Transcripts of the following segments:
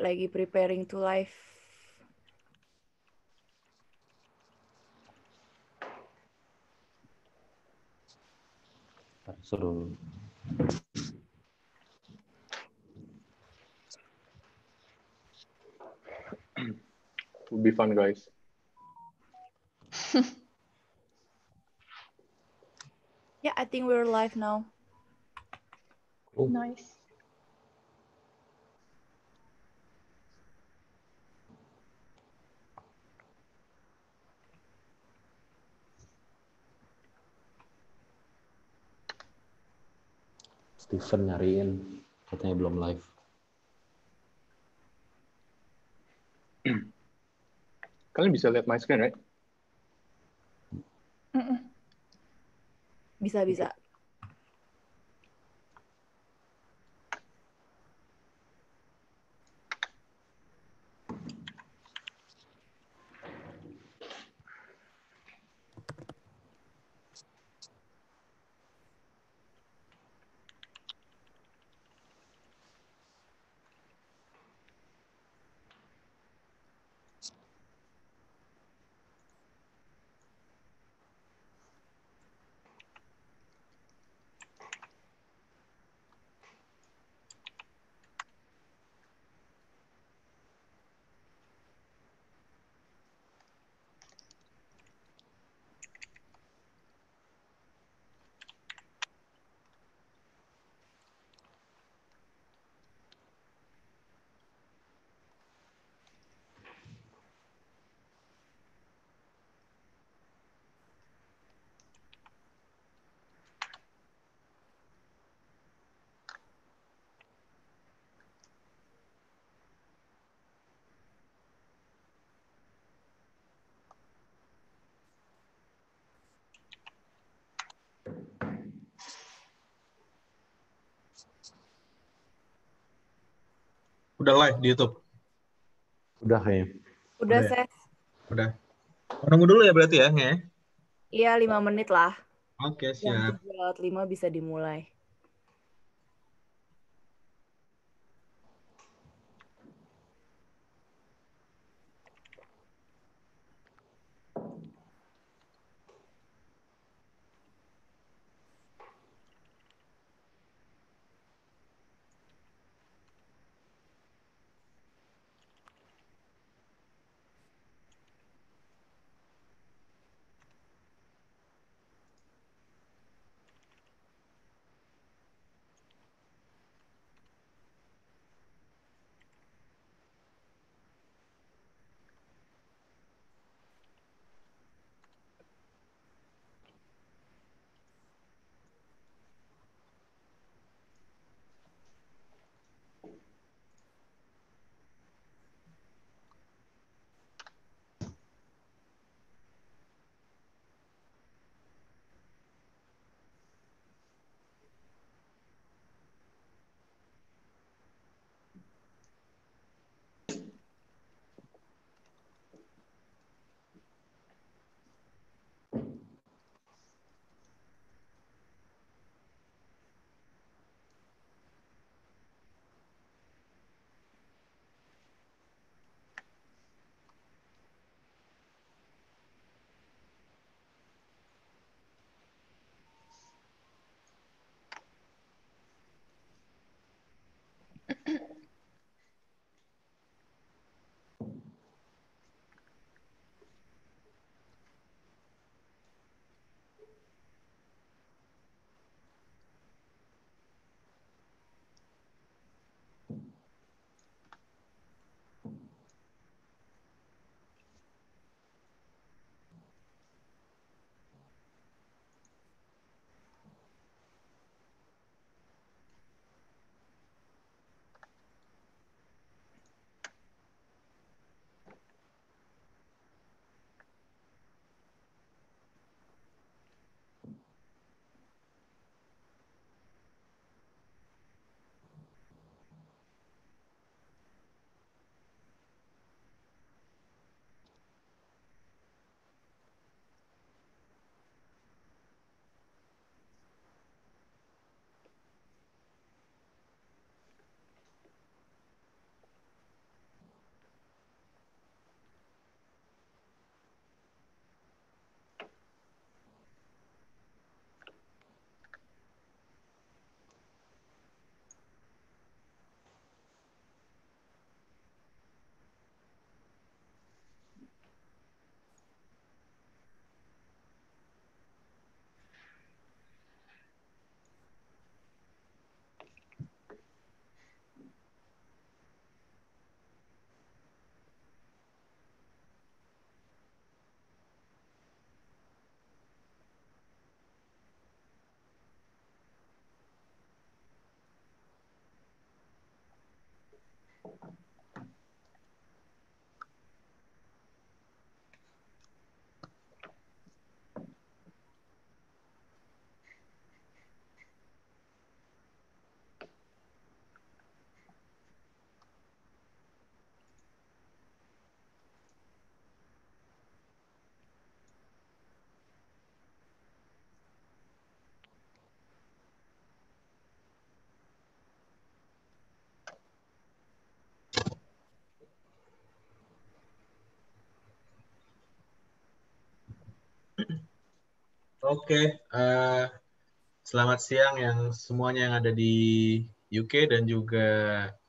lagi preparing to live. Seru. Will be fun, guys. yeah, I think we're live now. Cool. Nice. Steven nyariin katanya belum live. Kalian bisa lihat my screen, right? Bisa bisa. Udah live di YouTube? Udah kayaknya. Udah, Udah ya? ses. Udah. Nunggu dulu ya berarti ya, Iya, lima menit lah. Oke, okay, siap. Yang lima bisa dimulai. Oke, okay. uh, eh, selamat siang yang semuanya yang ada di UK dan juga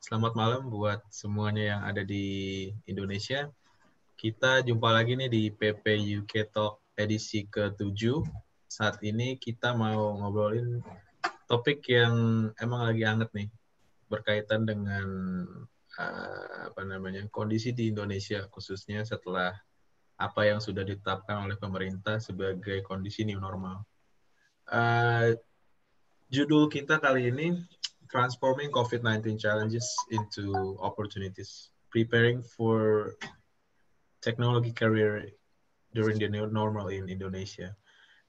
selamat malam buat semuanya yang ada di Indonesia. Kita jumpa lagi nih di PP UK Talk edisi ke-7. Saat ini kita mau ngobrolin topik yang emang lagi anget nih berkaitan dengan uh, apa namanya kondisi di Indonesia khususnya setelah apa yang sudah ditetapkan oleh pemerintah sebagai kondisi new normal. Uh, judul kita kali ini Transforming COVID-19 Challenges into Opportunities, Preparing for Technology Career during the new normal in Indonesia.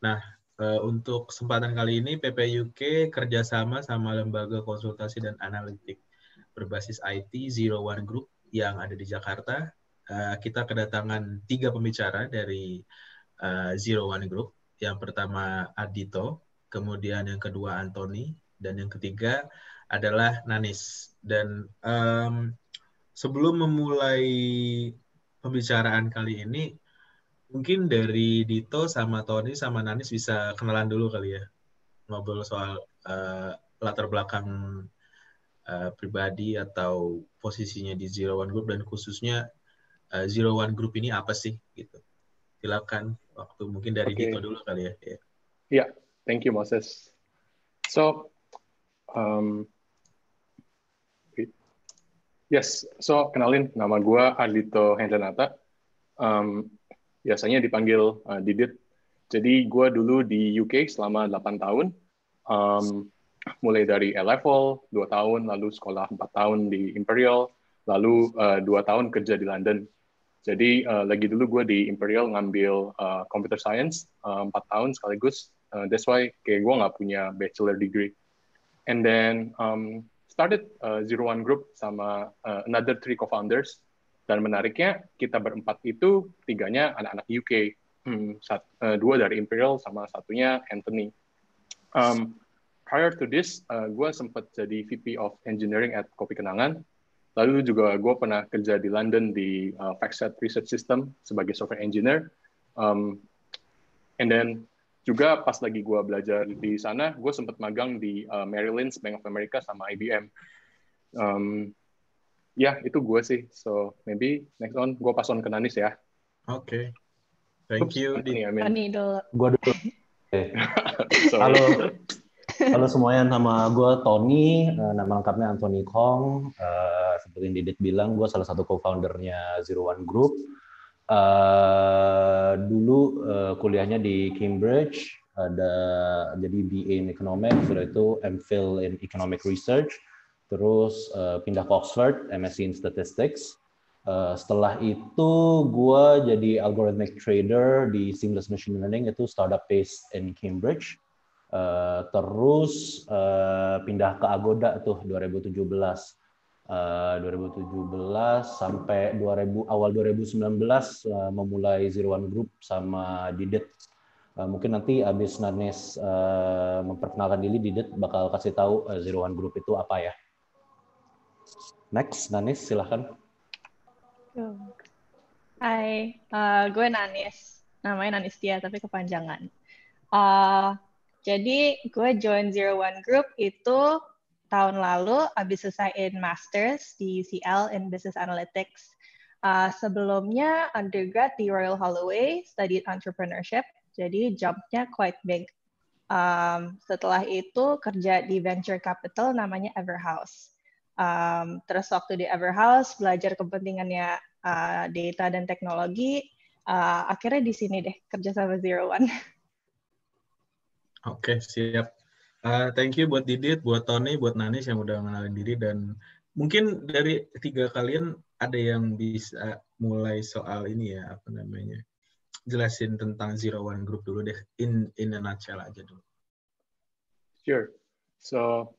Nah, uh, untuk kesempatan kali ini PPUK kerjasama sama lembaga konsultasi dan analitik berbasis IT Zero One Group yang ada di Jakarta Eh, kita kedatangan tiga pembicara dari eh, Zero One Group. Yang pertama Adito, kemudian yang kedua Anthony, dan yang ketiga adalah Nanis. Dan um, sebelum memulai pembicaraan kali ini, mungkin dari Dito sama Tony sama Nanis bisa kenalan dulu kali ya, ngobrol soal uh, latar belakang uh, pribadi atau posisinya di Zero One Group dan khususnya Eh, zero One Group ini apa sih gitu. Silakan waktu mungkin dari okay. Dito dulu kali ya. Iya. Ya, yeah. thank you Moses. So um, yes, so kenalin nama gue Adito Hendranata. Um, biasanya dipanggil uh, Didit. Jadi gue dulu di UK selama 8 tahun. Um, mulai dari A-Level, 2 tahun, lalu sekolah 4 tahun di Imperial, lalu uh, 2 tahun kerja di London jadi uh, lagi dulu gue di Imperial ngambil uh, computer science eh, empat uh, tahun sekaligus. Uh, that's why kayak gue nggak punya bachelor degree. And then um, started uh, Zero One Group sama uh, another three co-founders. Dan menariknya kita berempat itu tiganya anak-anak UK. Hmm, sat, uh, dua dari Imperial sama satunya Anthony. Um, prior to this, uh, gue sempat jadi VP of Engineering at Kopi Kenangan Lalu juga gue pernah kerja di London di uh, FactSet Research System sebagai software engineer. Um, and then juga pas lagi gue belajar di sana, gue sempat magang di uh, Maryland, Bank of America sama IBM. Um, ya yeah, itu gue sih. So maybe next on gue pas on ke Nanis ya. Oke. Okay. Thank you. Dini. I mean. Gue dulu. Halo. Halo semuanya, nama gue Tony, eh, nama lengkapnya Anthony Kong. Uh, seperti yang Didit bilang, gue salah satu co-foundernya Zero One Group. Uh, dulu uh, kuliahnya di Cambridge, ada jadi BA in Economics, setelah itu MPhil in Economic Research, terus uh, pindah ke Oxford, MSc in Statistics. Uh, setelah itu gue jadi algorithmic trader di Seamless Machine Learning itu startup based in Cambridge. Uh, terus uh, pindah ke Agoda tuh 2017. 2017 eh, sampai 2000 awal 2019 uh, eh, memulai Zero One Group sama Didet. Uh, eh, mungkin nanti abis Nanes uh, memperkenalkan diri, Didet bakal kasih tahu uh, Zero One Group itu apa ya. Next, Nanis silahkan. Hai, uh, gue Nanis. Namanya Nanes Tia, tapi kepanjangan. Uh, jadi gue join Zero One Group itu tahun lalu habis selesaiin masters di UCL in Business Analytics. Uh, sebelumnya undergrad di Royal Holloway, studied entrepreneurship, jadi jobnya quite big. Um, setelah itu kerja di venture capital namanya Everhouse. Um, terus waktu di Everhouse belajar kepentingannya uh, data dan teknologi, uh, akhirnya di sini deh kerja sama Zero One. Oke, okay, siap. Uh, thank you buat Didit, buat Tony, buat Nanis yang udah ngenalin diri dan mungkin dari tiga kalian ada yang bisa mulai soal ini ya apa namanya jelasin tentang Zero One Group dulu deh in in a nutshell aja dulu. Sure. So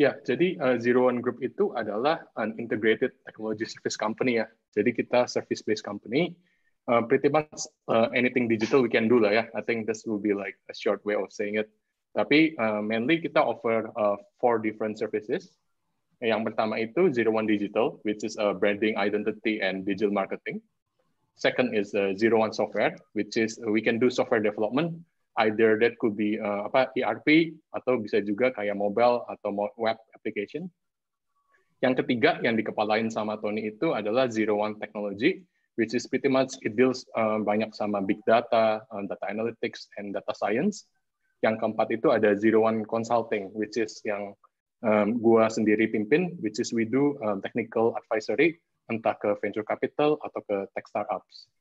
ya yeah, jadi uh, Zero One Group itu adalah an integrated technology service company ya. Jadi kita service based company. Uh, pretty much uh, anything digital we can do lah ya. I think this will be like a short way of saying it. Tapi uh, mainly kita offer uh, four different services. Yang pertama itu Zero One Digital, which is a eh, branding, identity, and digital marketing. Second is uh, Zero One Software, which is we can do software development. Either that could be uh, apa ERP atau bisa juga kayak mobile atau web application. Yang ketiga yang dikepalain sama Tony itu adalah Zero One Technology, which is pretty much it deals uh, banyak sama big data, uh, data analytics, and data science. Yang keempat itu ada Zero One Consulting, which is yang um, gua sendiri pimpin, which is we do um, technical advisory entah ke venture capital atau ke tech startups.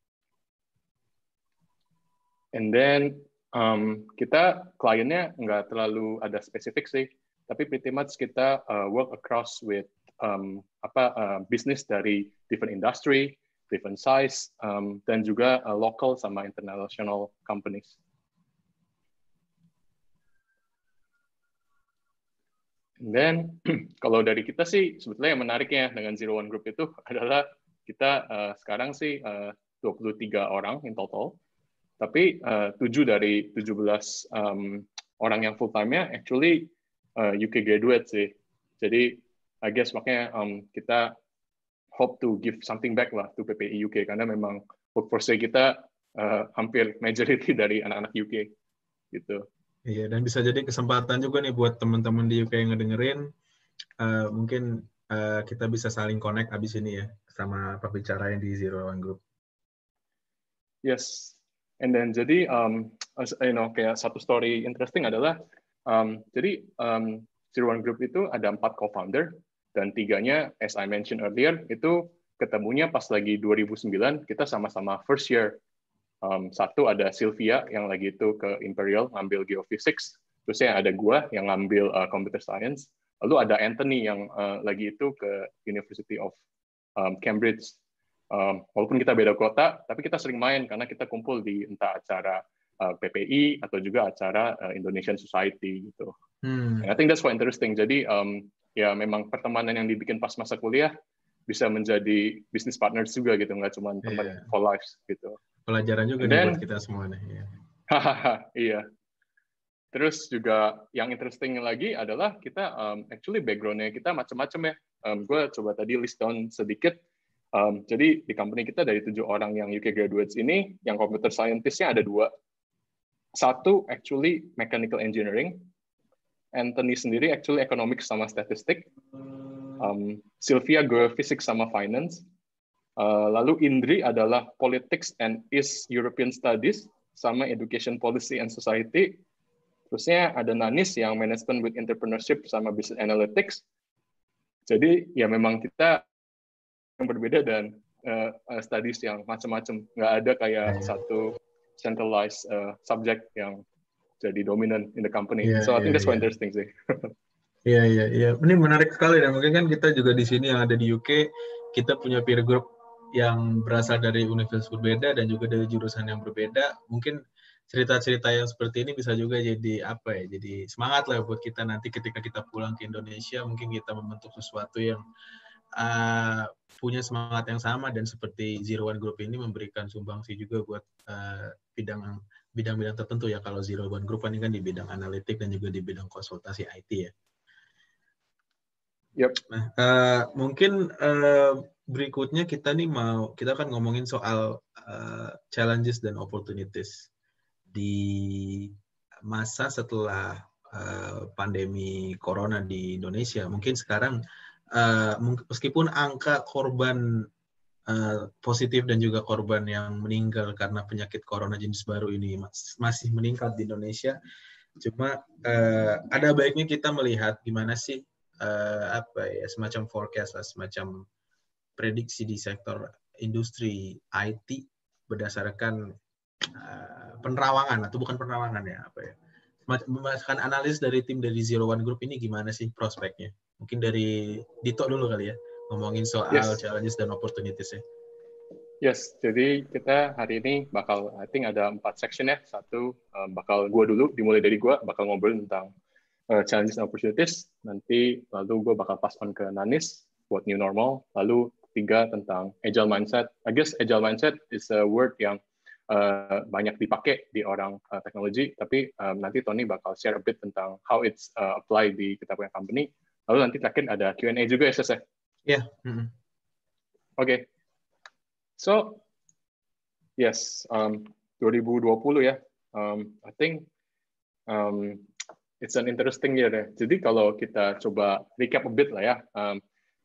And then um, kita kliennya nggak terlalu ada spesifik sih, tapi pretty much kita uh, work across with um, apa uh, bisnis dari different industry, different size, um, dan juga uh, local sama international companies. Dan kalau dari kita sih sebetulnya yang menariknya dengan Zero One Group itu adalah kita uh, sekarang sih eh, uh, 23 orang in total, tapi eh, uh, 7 dari 17 um, orang yang full time-nya actually uh, UK graduate sih. Jadi I guess makanya um, kita hope to give something back lah to PPI UK karena memang workforce kita uh, hampir majority dari anak-anak UK gitu. Iya, dan bisa jadi kesempatan juga nih buat teman-teman di UK yang ngedengerin, uh, mungkin uh, kita bisa saling connect abis ini ya, sama pembicara yang di Zero One Group. Yes, and then jadi, um, you know, kayak satu story interesting adalah, um, jadi um, Zero One Group itu ada empat co-founder, dan tiganya, as I mentioned earlier, itu ketemunya pas lagi 2009, kita sama-sama first year um, satu ada Sylvia yang lagi itu ke Imperial ngambil geophysics, terusnya ada gua yang ngambil uh, computer science, lalu ada Anthony yang uh, lagi itu ke University of um, Cambridge. Um, walaupun kita beda kota, tapi kita sering main karena kita kumpul di entah acara uh, eh, PPI atau juga acara uh, Indonesian Society gitu. Hmm. I think that's quite interesting. Jadi um, ya memang pertemanan yang dibikin pas masa kuliah bisa menjadi business partners juga gitu, nggak cuma teman yeah. for life gitu pelajaran juga dan, buat kita semua nih. Ya. iya. Terus juga yang interesting lagi adalah kita um, actually backgroundnya kita macam-macam ya. Um, gue coba tadi list down sedikit. Um, jadi di company kita dari tujuh orang yang UK graduates ini, yang computer scientistnya ada dua. Satu actually mechanical engineering. Anthony sendiri actually economics sama statistik. Um, Sylvia gue physics sama finance. Eh, lalu Indri adalah Politics and East European Studies, sama Education Policy and Society. Terusnya ada Nanis yang Management with Entrepreneurship sama Business Analytics. Jadi ya memang kita yang berbeda dan uh, studies yang macam-macam. Nggak ada kayak iya. satu centralized uh, subject yang jadi dominan in the company. Yeah, so I think iya, that's quite yeah. interesting sih. Iya, iya, iya. Ini menarik sekali dan mungkin kan kita juga di sini yang ada di UK, kita punya peer group yang berasal dari universitas berbeda dan juga dari jurusan yang berbeda, mungkin cerita-cerita yang seperti ini bisa juga jadi apa ya? Jadi semangat lah buat kita nanti ketika kita pulang ke Indonesia, mungkin kita membentuk sesuatu yang uh, punya semangat yang sama dan seperti Zero One Group ini memberikan sumbangsi juga buat uh, bidang bidang-bidang tertentu ya kalau Zero One Group ini kan di bidang analitik dan juga di bidang konsultasi IT ya. Yep. Nah, uh, mungkin uh, berikutnya kita nih mau kita akan ngomongin soal uh, challenges dan opportunities di masa setelah uh, pandemi corona di Indonesia. Mungkin sekarang uh, meskipun angka korban uh, positif dan juga korban yang meninggal karena penyakit corona jenis baru ini mas masih meningkat di Indonesia. Cuma uh, ada baiknya kita melihat gimana sih uh, apa ya semacam forecast lah semacam prediksi di sektor industri IT berdasarkan uh, eh, penerawangan atau bukan penerawangan ya apa ya memasukkan analis dari tim dari Zero One Group ini gimana sih prospeknya? Mungkin dari Dito dulu kali ya, ngomongin soal yes. challenges dan opportunities ya. Yes, jadi kita hari ini bakal, I think ada empat section ya. Satu, um, bakal gue dulu, dimulai dari gue, bakal ngobrol tentang uh, challenges and opportunities. Nanti lalu gue bakal pass on ke Nanis buat new normal. Lalu tiga tentang agile mindset. I guess agile mindset is a word yang uh, banyak dipakai di orang uh, teknologi, tapi um, nanti Tony bakal share a bit tentang how it's uh, apply di kita punya company. Lalu nanti terakhir ada Q&A juga ya, Yeah. Ya, mm -hmm. Oke. Okay. So, yes, um, 2020 ya. Um, I think um, it's an interesting year. Ya. Jadi kalau kita coba recap a bit lah ya, um,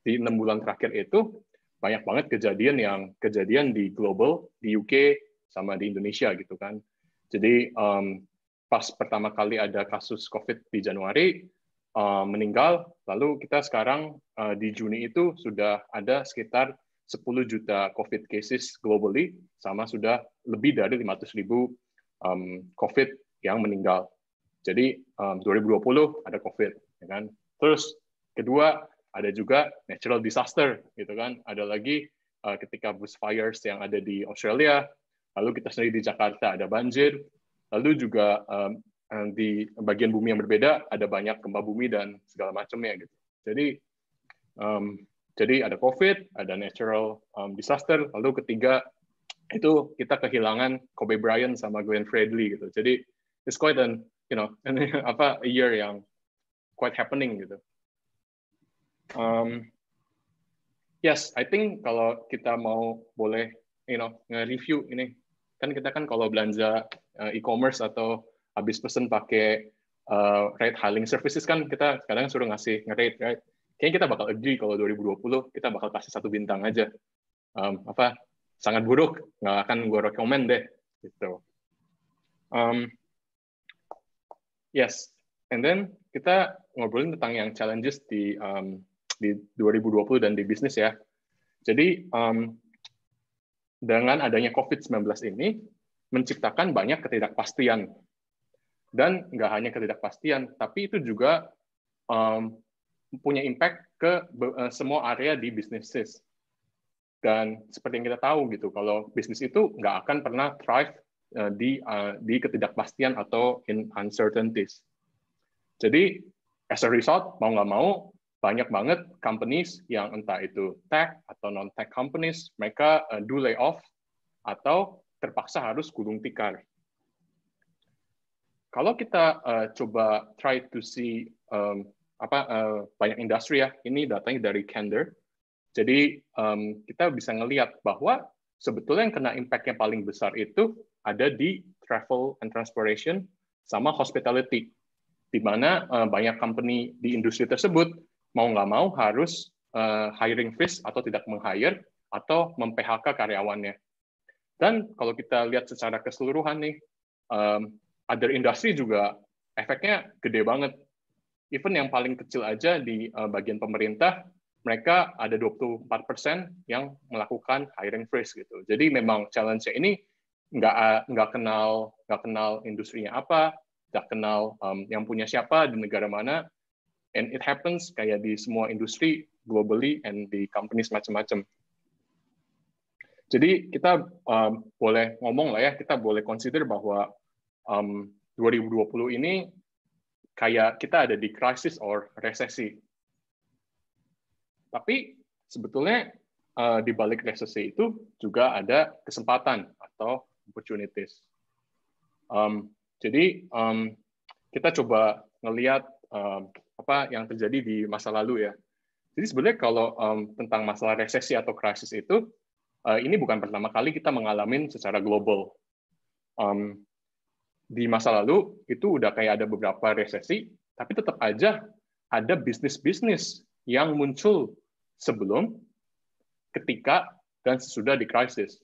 di enam bulan terakhir itu banyak banget kejadian yang kejadian di global di UK sama di Indonesia gitu kan jadi um, pas pertama kali ada kasus COVID di Januari uh, meninggal lalu kita sekarang uh, di Juni itu sudah ada sekitar 10 juta COVID cases globally sama sudah lebih dari 500 ribu um, COVID yang meninggal jadi um, 2020 ada COVID ya kan terus kedua ada juga natural disaster gitu kan ada lagi uh, ketika bushfires yang ada di Australia lalu kita sendiri di Jakarta ada banjir lalu juga um, di bagian bumi yang berbeda ada banyak gempa bumi dan segala macamnya gitu jadi um, jadi ada COVID, ada natural um, disaster, lalu ketiga itu kita kehilangan Kobe Bryant sama Glenn Fredly gitu. Jadi it's quite an you know apa a year yang quite happening gitu. Um, yes, I think kalau kita mau boleh, you know, nge-review ini, kan kita kan kalau belanja uh, e-commerce atau habis pesen pakai uh, rate hailing services kan kita kadang suruh ngasih nge-rate, right? Kayaknya kita bakal agree kalau 2020 kita bakal kasih satu bintang aja. Um, apa sangat buruk nggak akan gue rekomend deh gitu um, yes and then kita ngobrolin tentang yang challenges di um, di 2020 dan di bisnis ya. Jadi um, dengan adanya COVID-19 ini menciptakan banyak ketidakpastian dan nggak hanya ketidakpastian, tapi itu juga um, punya impact ke e, semua area di bisnis. Dan seperti yang kita tahu gitu, kalau bisnis itu nggak akan pernah thrive uh, di uh, di ketidakpastian atau in uncertainties. Jadi as a result mau nggak mau banyak banget companies yang entah itu tech atau non tech companies mereka uh, do layoff atau terpaksa harus gulung tikar. Kalau kita uh, coba try to see um, apa uh, banyak industri ya, ini datanya dari Candor. Jadi um, kita bisa ngelihat bahwa sebetulnya yang kena impact yang paling besar itu ada di travel and transportation sama hospitality, di mana uh, banyak company di industri tersebut mau nggak mau harus uh, hiring freeze atau tidak meng-hire atau mem-PHK karyawannya. Dan kalau kita lihat secara keseluruhan nih, um, other industry juga efeknya gede banget. Even yang paling kecil aja di uh, bagian pemerintah, mereka ada 24% yang melakukan hiring freeze gitu. Jadi memang challenge-nya ini nggak eh, nggak kenal nggak kenal industrinya apa, nggak kenal um, yang punya siapa di negara mana, And it happens kayak di semua industri globally and di companies macam-macam. Jadi kita um, boleh ngomong lah ya, kita boleh consider bahwa um, 2020 ini kayak kita ada di krisis or resesi. Tapi sebetulnya uh, di balik resesi itu juga ada kesempatan atau opportunities. Um, jadi um, kita coba ngelihat um, apa yang terjadi di masa lalu ya. Jadi sebenarnya kalau um, tentang masalah resesi atau krisis itu, uh, ini bukan pertama kali kita mengalami secara global. Um, di masa lalu itu udah kayak ada beberapa resesi, tapi tetap aja ada bisnis-bisnis yang muncul sebelum, ketika, dan sesudah di krisis.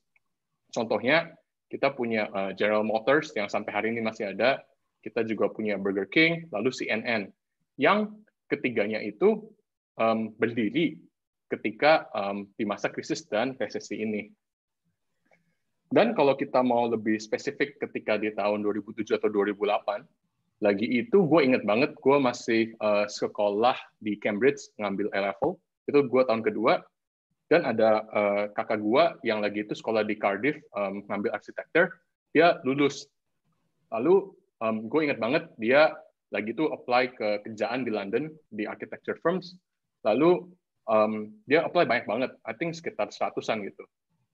Contohnya kita punya eh, General Motors yang sampai hari ini masih ada, kita juga punya Burger King, lalu CNN yang ketiganya itu um, berdiri ketika um, di masa krisis dan resesi ini. Dan kalau kita mau lebih spesifik ketika di tahun 2007 atau 2008, lagi itu gue inget banget gue masih uh, sekolah di Cambridge ngambil A-level, itu gue tahun kedua, dan ada uh, kakak gue yang lagi itu sekolah di Cardiff um, ngambil arsitektur, dia lulus. Lalu um, gue inget banget dia lagi itu apply ke kerjaan di London di architecture firms lalu um, dia apply banyak banget I think sekitar seratusan gitu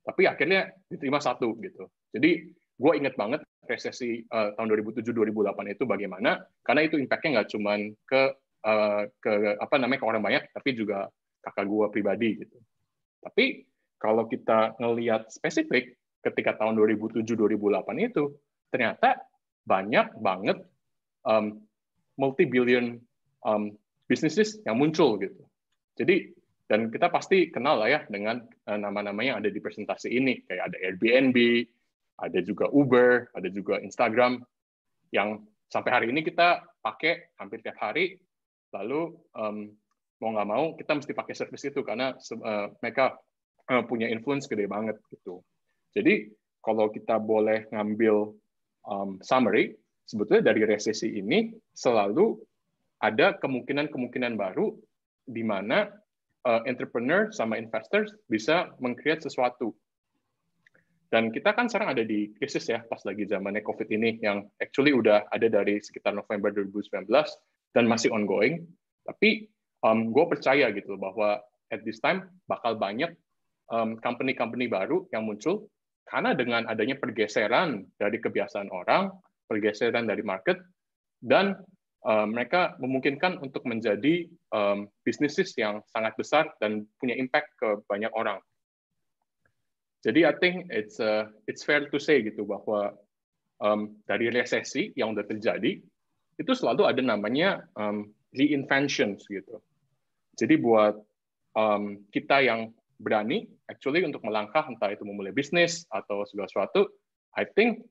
tapi akhirnya diterima satu gitu jadi gue inget banget resesi uh, tahun 2007-2008 itu bagaimana karena itu impactnya nggak cuma ke uh, ke apa namanya ke orang banyak tapi juga kakak gue pribadi gitu tapi kalau kita ngelihat spesifik ketika tahun 2007-2008 itu ternyata banyak banget um, multi-billion um, businesses yang muncul gitu. Jadi dan kita pasti kenal lah ya dengan uh, nama-nama yang ada di presentasi ini kayak ada Airbnb, ada juga Uber, ada juga Instagram yang sampai hari ini kita pakai hampir tiap hari. Lalu um, mau nggak mau kita mesti pakai service itu karena uh, mereka uh, punya influence gede banget gitu. Jadi kalau kita boleh ngambil um, summary sebetulnya dari resesi ini selalu ada kemungkinan-kemungkinan baru di mana uh, entrepreneur sama investors bisa mengcreate sesuatu. Dan kita kan sekarang ada di krisis ya, pas lagi zamannya COVID ini, yang actually udah ada dari sekitar November 2019 dan masih ongoing. Tapi um, gue percaya gitu bahwa at this time bakal banyak company company-company baru yang muncul karena dengan adanya pergeseran dari kebiasaan orang pergeseran dari market dan uh, mereka memungkinkan untuk menjadi um, eh, bisnis yang sangat besar dan punya impact ke banyak orang. Jadi I think it's uh, it's fair to say gitu bahwa um, dari resesi yang sudah terjadi itu selalu ada namanya um, reinventions gitu. Jadi buat um, kita yang berani actually untuk melangkah entah itu memulai bisnis atau segala sesuatu, I think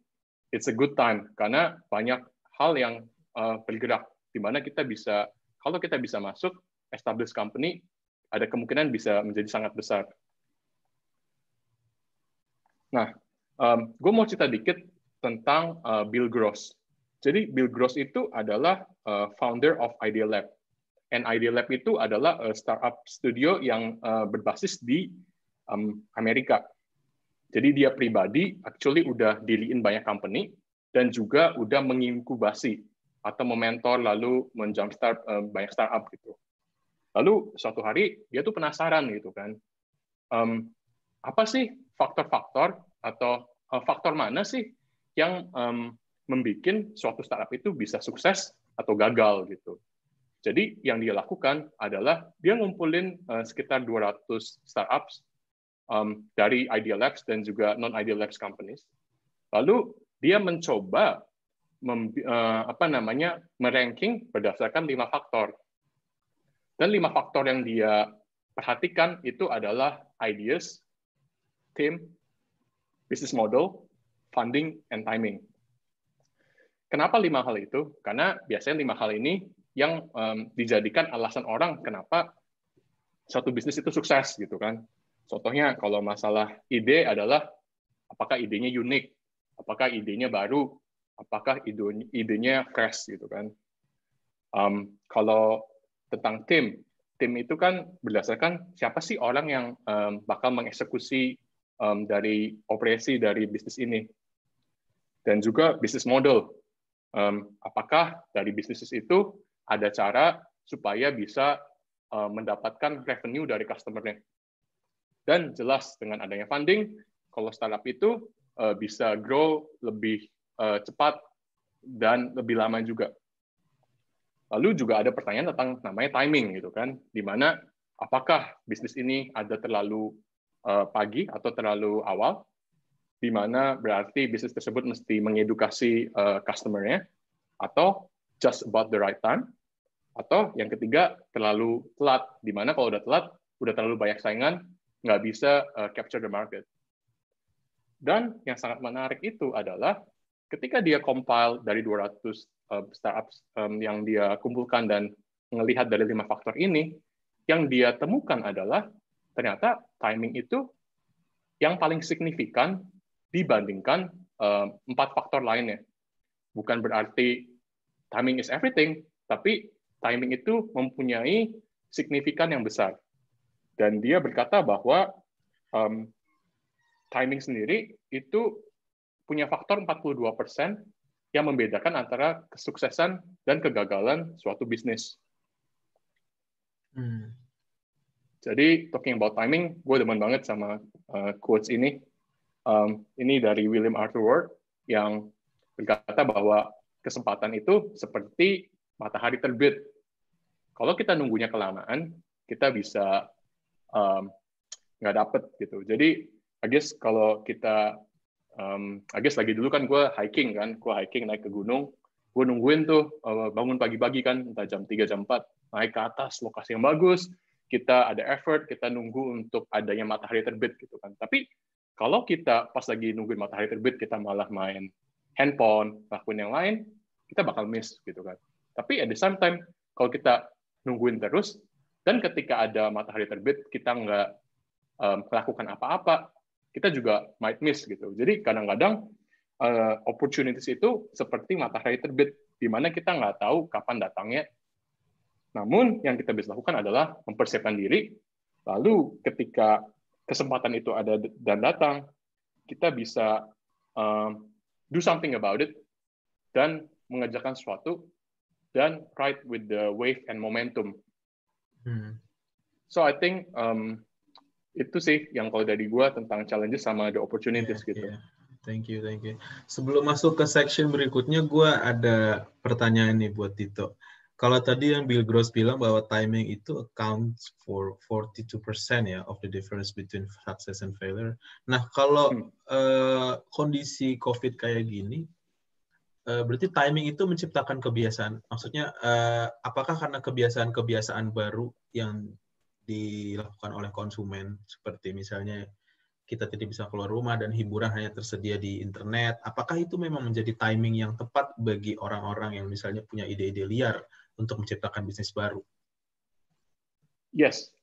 it's a good time karena banyak hal yang uh, bergerak di mana kita bisa kalau kita bisa masuk establish company ada kemungkinan bisa menjadi sangat besar. Nah, um, gue mau cerita dikit tentang uh, Bill Gross. Jadi Bill Gross itu adalah uh, founder of Idea Lab. And Idea Lab itu adalah startup studio yang uh, berbasis di um, Amerika. Jadi dia pribadi actually udah diliin banyak company dan juga udah menginkubasi atau mementor lalu menjumpstart eh, banyak startup gitu. Lalu suatu hari dia tuh penasaran gitu kan, um, apa sih faktor-faktor atau uh, faktor mana sih yang um, membuat suatu startup itu bisa sukses atau gagal gitu. Jadi yang dia lakukan adalah dia ngumpulin uh, sekitar 200 startups um, dari Idea dan juga non Idea companies. Lalu dia mencoba mem, uh, apa namanya meranking berdasarkan lima faktor. Dan lima faktor yang dia perhatikan itu adalah ideas, team, business model, funding, and timing. Kenapa lima hal itu? Karena biasanya lima hal ini yang um, dijadikan alasan orang kenapa satu bisnis itu sukses gitu kan. Contohnya kalau masalah ide adalah apakah idenya unik, apakah idenya baru, apakah idenya fresh gitu kan. Um, kalau tentang tim, tim itu kan berdasarkan siapa sih orang yang um, bakal mengeksekusi um, dari operasi dari bisnis ini, dan juga bisnis model. Um, apakah dari bisnis itu ada cara supaya bisa mendapatkan revenue dari customer-nya. Dan jelas dengan adanya funding, kalau startup itu eh, bisa grow lebih eh, cepat dan lebih lama juga. Lalu juga ada pertanyaan tentang namanya timing gitu kan, di mana apakah bisnis ini ada terlalu eh, pagi atau terlalu awal, di mana berarti bisnis tersebut mesti mengedukasi uh, customer atau just about the right time, atau yang ketiga terlalu telat, di mana kalau udah telat, udah terlalu banyak saingan, nggak bisa uh, capture the market. Dan yang sangat menarik itu adalah ketika dia compile dari 200 uh, eh, startups um, yang dia kumpulkan dan melihat dari lima faktor ini, yang dia temukan adalah ternyata timing itu yang paling signifikan dibandingkan eh, empat uh, faktor lainnya. Bukan berarti timing is everything, tapi timing itu mempunyai signifikan yang besar. Dan dia berkata bahwa um, timing sendiri itu punya faktor 42% yang membedakan antara kesuksesan dan kegagalan suatu bisnis. Hmm. Jadi, talking about timing, gue demen banget sama uh, quotes ini. Um, ini dari William Arthur Ward yang berkata bahwa kesempatan itu seperti matahari terbit. Kalau kita nunggunya kelamaan, kita bisa um, nggak dapet gitu. Jadi I guess kalau kita um, I guess lagi dulu kan gue hiking kan, gue hiking naik ke gunung, gue nungguin tuh uh, bangun pagi-pagi kan, entah jam 3 jam 4, naik ke atas lokasi yang bagus, kita ada effort, kita nunggu untuk adanya matahari terbit gitu kan. Tapi kalau kita pas lagi nungguin matahari terbit kita malah main handphone, lakuin yang lain, kita bakal miss gitu kan. Tapi at the same time kalau kita nungguin terus, dan ketika ada matahari terbit, kita nggak um, melakukan apa-apa, kita juga might miss gitu. Jadi kadang-kadang uh, opportunities itu seperti matahari terbit, di mana kita nggak tahu kapan datangnya. Namun yang kita bisa lakukan adalah mempersiapkan diri, lalu ketika kesempatan itu ada dan datang, kita bisa um, do something about it dan mengerjakan sesuatu dan ride with the wave and momentum So I think um, itu sih yang kalau dari gue tentang challenges sama the opportunities yeah, gitu. Yeah. Thank you, thank you. Sebelum masuk ke section berikutnya, gue ada pertanyaan nih buat Tito. Kalau tadi yang Bill Gross bilang bahwa timing itu accounts for 42% ya of the difference between success and failure. Nah, kalau hmm. uh, kondisi COVID kayak gini, uh, berarti timing itu menciptakan kebiasaan. Maksudnya, uh, apakah karena kebiasaan-kebiasaan baru yang dilakukan oleh konsumen seperti misalnya kita tidak bisa keluar rumah dan hiburan hanya tersedia di internet. Apakah itu memang menjadi timing yang tepat bagi orang-orang yang misalnya punya ide-ide liar untuk menciptakan bisnis baru? Yes,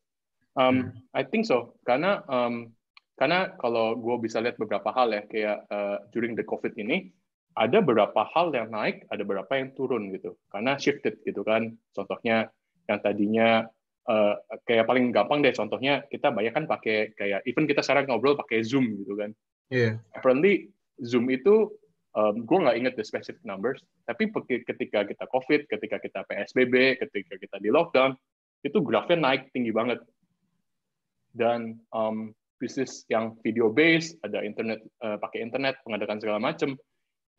um, hmm. I think so. Karena um, karena kalau gue bisa lihat beberapa hal ya kayak uh, during the COVID ini ada beberapa hal yang naik, ada beberapa yang turun gitu. Karena shifted gitu kan. Contohnya yang tadinya Eh, kayak paling gampang deh contohnya kita banyak kan pakai kayak even kita sekarang ngobrol pakai Zoom gitu kan. Yeah. Apparently Zoom itu um, gue nggak inget the specific numbers, tapi ketika kita COVID, ketika kita PSBB, ketika kita di lockdown, itu grafnya naik tinggi banget. Dan um, bisnis yang video based, ada internet uh, pakai internet, pengadakan segala macam,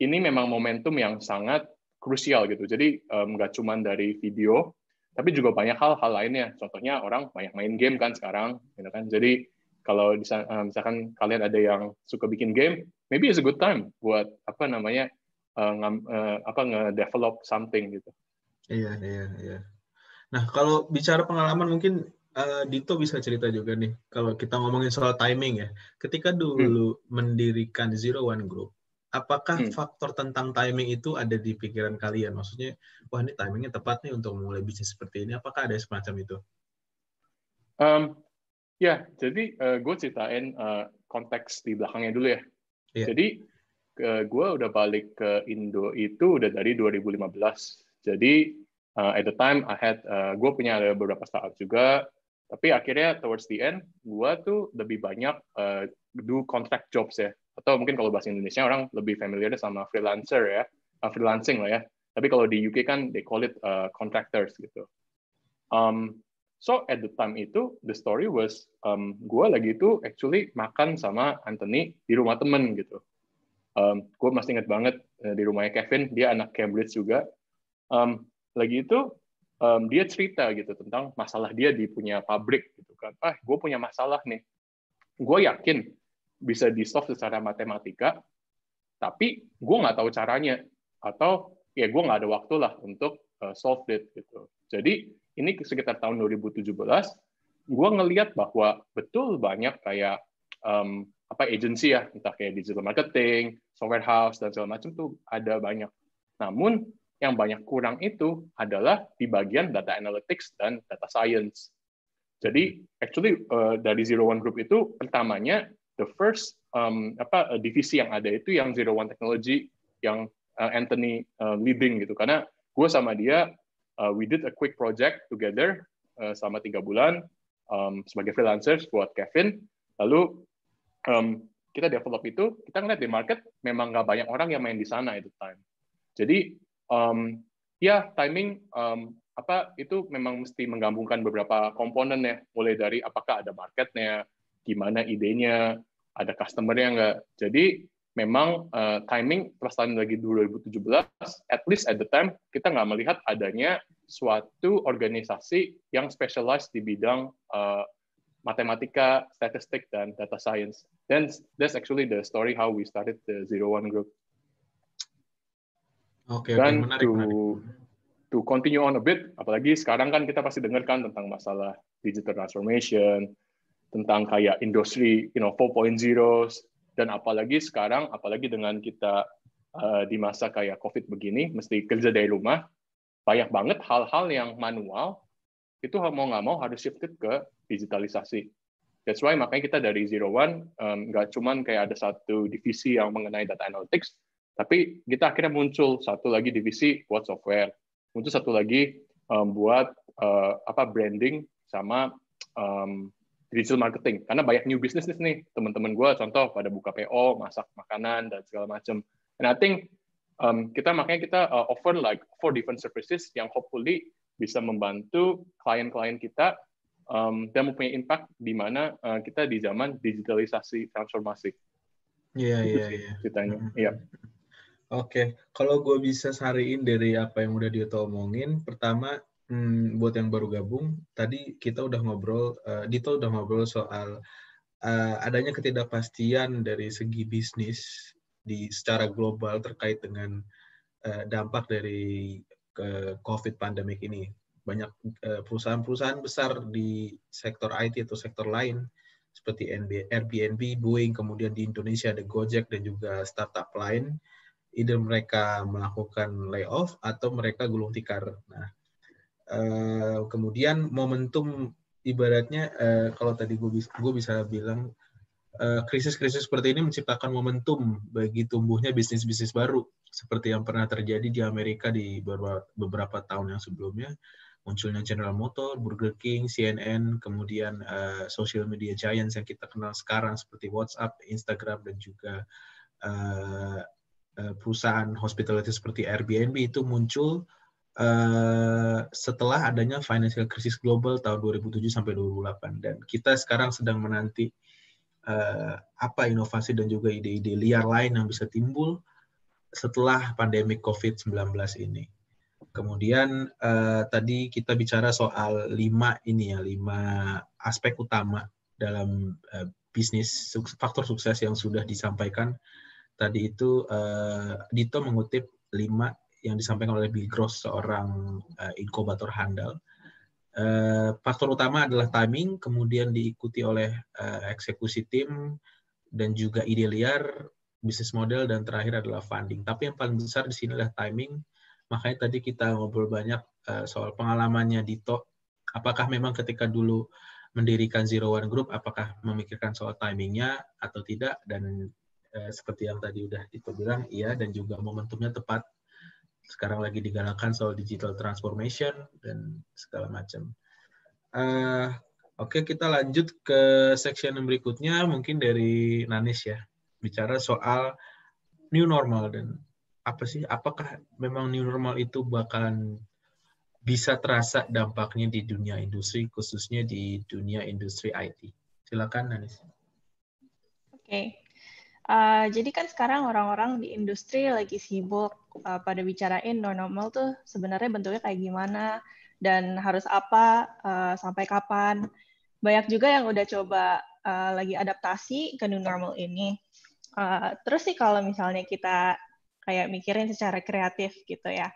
ini memang momentum yang sangat krusial gitu. Jadi nggak um, cuma dari video, tapi juga banyak hal-hal lainnya. Contohnya orang banyak main game kan sekarang, gitu kan. Jadi kalau eh, misalkan kalian ada yang suka bikin game, maybe it's a good time buat apa namanya uh, uh, apa nge-develop something gitu. Iya iya iya. Nah kalau bicara pengalaman mungkin uh, Dito bisa cerita juga nih. Kalau kita ngomongin soal timing ya, ketika hmm. dulu hmm. mendirikan Zero One Group, apakah hmm. faktor tentang timing itu ada di pikiran kalian? Maksudnya, wah ini timingnya tepat nih untuk memulai bisnis seperti ini. Apakah ada semacam itu? Um, ya, jadi uh, eh, gue ceritain uh, konteks di belakangnya dulu ya. Yeah. Jadi uh, gue udah balik ke Indo itu udah dari 2015. Jadi uh, at the time I had uh, gue punya ada beberapa startup juga. Tapi akhirnya towards the end, gue tuh lebih banyak uh, do contract jobs ya atau mungkin kalau bahasa Indonesia orang lebih familiar sama freelancer ya, uh, freelancing lah ya. Tapi kalau di UK kan they call it uh, contractors gitu. Um, so at the time itu the story was um, gue lagi itu actually makan sama Anthony di rumah temen gitu. Um, gue masih inget banget uh, di rumahnya Kevin, dia anak Cambridge juga. Um, lagi itu um, dia cerita gitu tentang masalah dia di punya pabrik gitu kan. Ah, gue punya masalah nih. Gue yakin bisa di solve secara matematika, tapi gue nggak tahu caranya atau ya gue nggak ada waktu lah untuk uh, solve it gitu. Jadi ini sekitar tahun 2017, gue ngelihat bahwa betul banyak kayak um, apa agensi ya, entah kayak digital marketing, software house dan segala macam tuh ada banyak. Namun yang banyak kurang itu adalah di bagian data analytics dan data science. Jadi hmm. actually uh, dari Zero One Group itu pertamanya the first um, apa eh, divisi yang ada itu yang zero one technology yang uh, Anthony uh, leading gitu karena gue sama dia uh, we did a quick project together uh, selama tiga bulan um, sebagai freelancers buat Kevin lalu um, kita develop itu kita ngeliat di market memang nggak banyak orang yang main di sana itu time jadi um, ya timing um, apa itu memang mesti menggabungkan beberapa komponen ya mulai dari apakah ada marketnya gimana idenya ada customernya nggak. Jadi memang uh, timing perasaan lagi 2017, at least at the time kita nggak melihat adanya suatu organisasi yang specialized di bidang uh, matematika, statistik, dan data science. Then that's actually the story how we started the Zero One Group. Oke, dan okay, to, to continue on a bit, apalagi sekarang kan kita pasti dengarkan tentang masalah digital transformation, tentang kayak industri you know 4.0 dan apalagi sekarang apalagi dengan kita uh, di masa kayak covid begini mesti kerja dari rumah banyak banget hal-hal yang manual itu mau nggak mau harus shifted ke digitalisasi that's why makanya kita dari zero one nggak um, cuman kayak ada satu divisi yang mengenai data analytics tapi kita akhirnya muncul satu lagi divisi buat software muncul satu lagi um, buat uh, apa branding sama um, digital marketing karena banyak new business nih teman-teman gue contoh pada buka PO masak makanan dan segala macam and I think um, kita makanya kita uh, offer like four different services yang hopefully bisa membantu klien-klien kita um, dan mempunyai impact di mana uh, kita di zaman digitalisasi transformasi. Iya gitu iya iya. Ceritanya. Mm-hmm. Iya. Oke, kalau gue bisa sariin dari apa yang udah dia omongin, pertama hmm, buat yang baru gabung, tadi kita udah ngobrol, uh, Dito udah ngobrol soal uh, adanya ketidakpastian dari segi bisnis di secara global terkait dengan uh, dampak dari uh, COVID pandemic ini. Banyak perusahaan-perusahaan besar di sektor IT atau sektor lain seperti Airbnb, Boeing, kemudian di Indonesia ada Gojek dan juga startup lain, either mereka melakukan layoff atau mereka gulung tikar. Nah, Eh, kemudian momentum ibaratnya uh, kalau tadi gue bisa gue bisa bilang eh, krisis-krisis uh, seperti ini menciptakan momentum bagi tumbuhnya bisnis-bisnis baru seperti yang pernah terjadi di Amerika di beberapa, beberapa tahun yang sebelumnya munculnya General Motor, Burger King, CNN, kemudian uh, social media giants yang kita kenal sekarang seperti WhatsApp, Instagram dan juga uh, uh, perusahaan hospitality seperti Airbnb itu muncul Eh, setelah adanya financial crisis global tahun 2007 sampai 2008 dan kita sekarang sedang menanti uh, apa inovasi dan juga ide-ide liar lain yang bisa timbul setelah pandemi COVID-19 ini. Kemudian uh, tadi kita bicara soal lima ini ya, lima aspek utama dalam uh, bisnis faktor sukses yang sudah disampaikan tadi itu uh, Dito mengutip lima yang disampaikan oleh Bill Gross, seorang uh, inkubator handal. Uh, faktor utama adalah timing, kemudian diikuti oleh uh, eksekusi tim dan juga ide liar, bisnis model, dan terakhir adalah funding. Tapi yang paling besar di sini adalah timing. Makanya tadi kita ngobrol banyak uh, soal pengalamannya di Dito. Apakah memang ketika dulu mendirikan Zero One Group, apakah memikirkan soal timingnya atau tidak? Dan uh, seperti yang tadi udah Dito bilang, iya, dan juga momentumnya tepat sekarang lagi digalakan soal digital transformation dan segala macam. Uh, Oke, okay, kita lanjut ke section yang berikutnya, mungkin dari Nanis ya, bicara soal new normal dan apa sih, apakah memang new normal itu bakalan bisa terasa dampaknya di dunia industri, khususnya di dunia industri IT. Silakan Nanis. Oke, Uh, jadi kan sekarang orang-orang di industri lagi sibuk uh, pada bicarain no normal tuh sebenarnya bentuknya kayak gimana dan harus apa uh, sampai kapan. Banyak juga yang udah coba uh, lagi adaptasi ke new normal ini. Uh, terus sih kalau misalnya kita kayak mikirin secara kreatif gitu ya.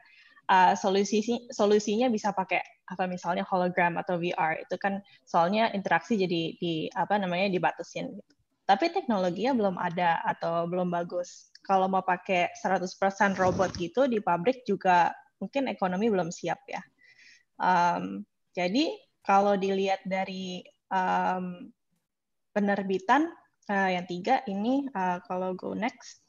Uh, solusi solusinya bisa pakai apa misalnya hologram atau VR itu kan soalnya interaksi jadi di apa namanya dibatasin gitu tapi teknologinya belum ada atau belum bagus. Kalau mau pakai 100% robot gitu di pabrik juga mungkin ekonomi belum siap ya. Um, jadi kalau dilihat dari um, penerbitan uh, yang tiga ini uh, kalau go next.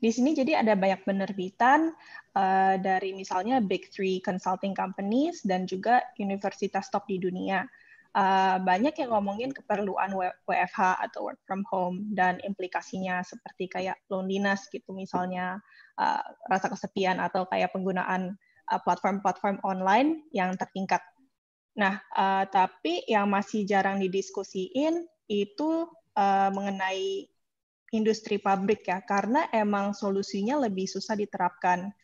Di sini jadi ada banyak penerbitan uh, dari misalnya Big Three Consulting Companies dan juga universitas top di dunia. Eh, banyak yang ngomongin keperluan WFH atau work from home dan implikasinya seperti kayak loneliness gitu misalnya uh, rasa kesepian atau kayak penggunaan eh, platform-platform uh, online yang tertingkat. Nah, uh, tapi yang masih jarang didiskusiin itu uh, mengenai industri pabrik ya, karena emang solusinya lebih susah diterapkan.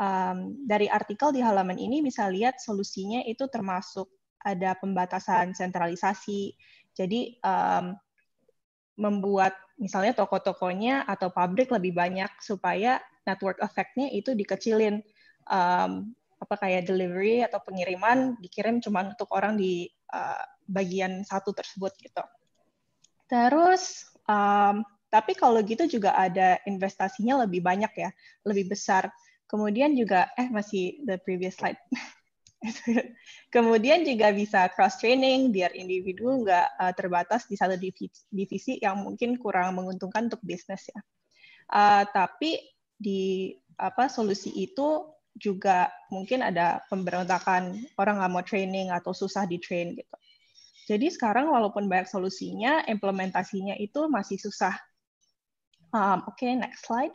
Um, dari artikel di halaman ini bisa lihat solusinya itu termasuk ada pembatasan sentralisasi. Jadi um, membuat misalnya toko-tokonya atau pabrik lebih banyak supaya network effect-nya itu dikecilin. Um, apa kayak delivery atau pengiriman dikirim cuma untuk orang di uh, bagian satu tersebut gitu. Terus um, tapi kalau gitu juga ada investasinya lebih banyak ya, lebih besar. Kemudian juga eh masih the previous slide. Kemudian juga bisa cross training biar individu nggak uh, terbatas di satu divisi yang mungkin kurang menguntungkan untuk bisnis ya. Uh, tapi di apa solusi itu juga mungkin ada pemberontakan orang nggak mau training atau susah di train gitu. Jadi sekarang walaupun banyak solusinya, implementasinya itu masih susah. Um, Oke, okay, next slide.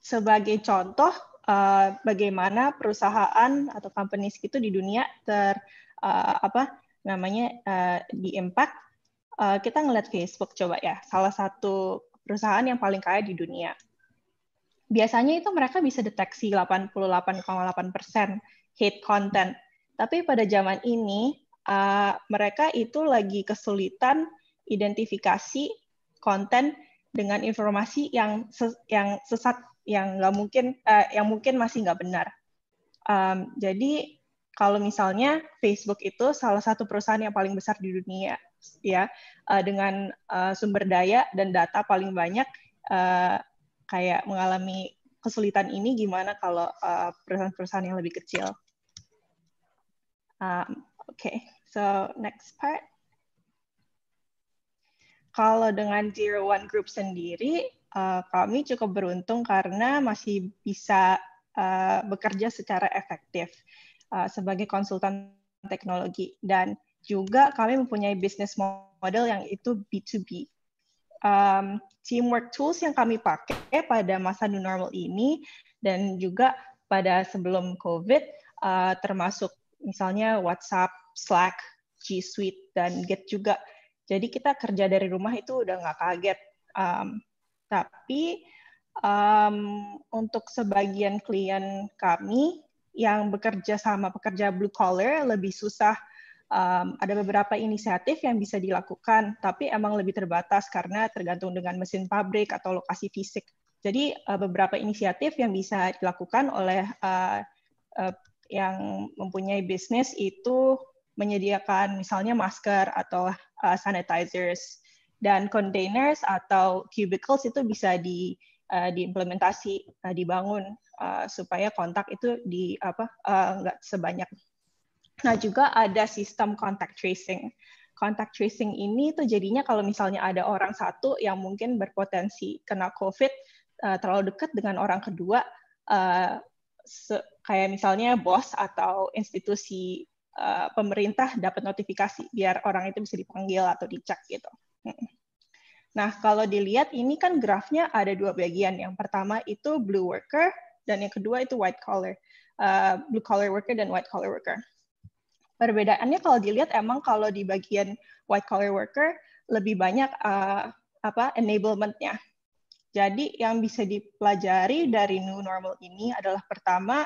Sebagai contoh, Eh, bagaimana perusahaan atau companies itu di dunia ter uh, apa namanya uh, eh, di impact uh, kita ngeliat Facebook coba ya salah satu perusahaan yang paling kaya di dunia biasanya itu mereka bisa deteksi 88,8% hate content tapi pada zaman ini uh, mereka itu lagi kesulitan identifikasi konten dengan informasi yang ses yang sesat yang nggak mungkin uh, yang mungkin masih nggak benar. Um, jadi kalau misalnya Facebook itu salah satu perusahaan yang paling besar di dunia ya uh, dengan uh, sumber daya dan data paling banyak uh, kayak mengalami kesulitan ini gimana kalau perusahaan-perusahaan yang lebih kecil. Um, Oke, okay. so next part. Kalau dengan Zero One Group sendiri, Eh, kami cukup beruntung karena masih bisa uh, bekerja secara efektif uh, sebagai konsultan teknologi dan juga kami mempunyai bisnis model yang itu B2B. Um, teamwork tools yang kami pakai pada masa new normal ini dan juga pada sebelum COVID uh, termasuk misalnya WhatsApp, Slack, G Suite dan Git juga. Jadi kita kerja dari rumah itu udah nggak kaget. Um, tapi um, untuk sebagian klien kami yang bekerja sama pekerja blue collar lebih susah. Um, ada beberapa inisiatif yang bisa dilakukan, tapi emang lebih terbatas karena tergantung dengan mesin pabrik atau lokasi fisik. Jadi uh, beberapa inisiatif yang bisa dilakukan oleh uh, uh, yang mempunyai bisnis itu menyediakan misalnya masker atau uh, sanitizers dan containers atau cubicles itu bisa di uh, diimplementasi uh, dibangun uh, supaya kontak itu di apa uh, sebanyak. Nah juga ada sistem contact tracing. Contact tracing ini tuh jadinya kalau misalnya ada orang satu yang mungkin berpotensi kena COVID uh, terlalu dekat dengan orang kedua, uh, se- kayak misalnya bos atau institusi uh, pemerintah dapat notifikasi biar orang itu bisa dipanggil atau dicek gitu. Nah, kalau dilihat ini kan grafnya ada dua bagian. Yang pertama itu blue worker, dan yang kedua itu white collar. Uh, blue collar worker dan white collar worker. Perbedaannya kalau dilihat emang kalau di bagian white collar worker lebih banyak uh, apa enablementnya Jadi yang bisa dipelajari dari new normal ini adalah pertama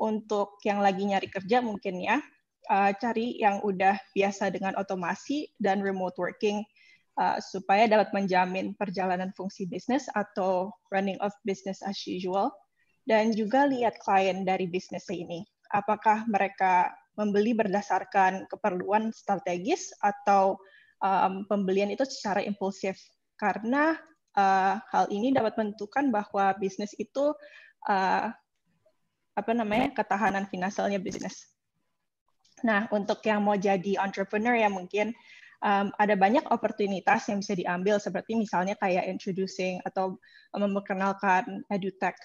untuk yang lagi nyari kerja mungkin ya, uh, cari yang udah biasa dengan otomasi dan remote working uh, supaya dapat menjamin perjalanan fungsi bisnis atau running of business as usual dan juga lihat klien dari bisnis ini apakah mereka membeli berdasarkan keperluan strategis atau um, pembelian itu secara impulsif karena uh, hal ini dapat menentukan bahwa bisnis itu uh, apa namanya ketahanan finansialnya bisnis. Nah, untuk yang mau jadi entrepreneur ya mungkin um, ada banyak oportunitas yang bisa diambil seperti misalnya kayak introducing atau memperkenalkan edutech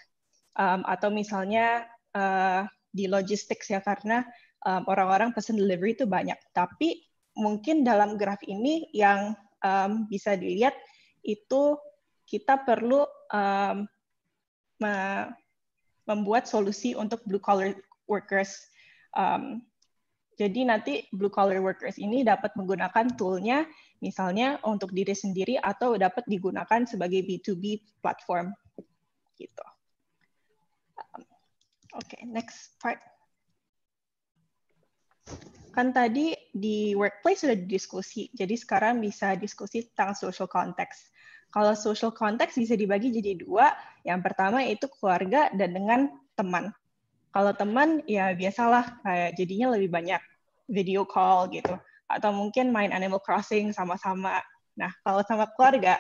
um, atau misalnya uh, di logistik ya karena orang orang-orang pesan delivery itu banyak tapi mungkin dalam graf ini yang um, bisa dilihat itu kita perlu um, me membuat solusi untuk blue collar workers um, jadi nanti blue collar workers ini dapat menggunakan toolnya misalnya untuk diri sendiri atau dapat digunakan sebagai B2B platform gitu. Oke, um, okay, next part. Kan tadi di workplace sudah diskusi, jadi sekarang bisa diskusi tentang social context. Kalau social context bisa dibagi jadi dua, yang pertama itu keluarga dan dengan teman. Kalau teman ya biasalah kayak jadinya lebih banyak video call gitu atau mungkin main Animal Crossing sama-sama. Nah, kalau sama keluarga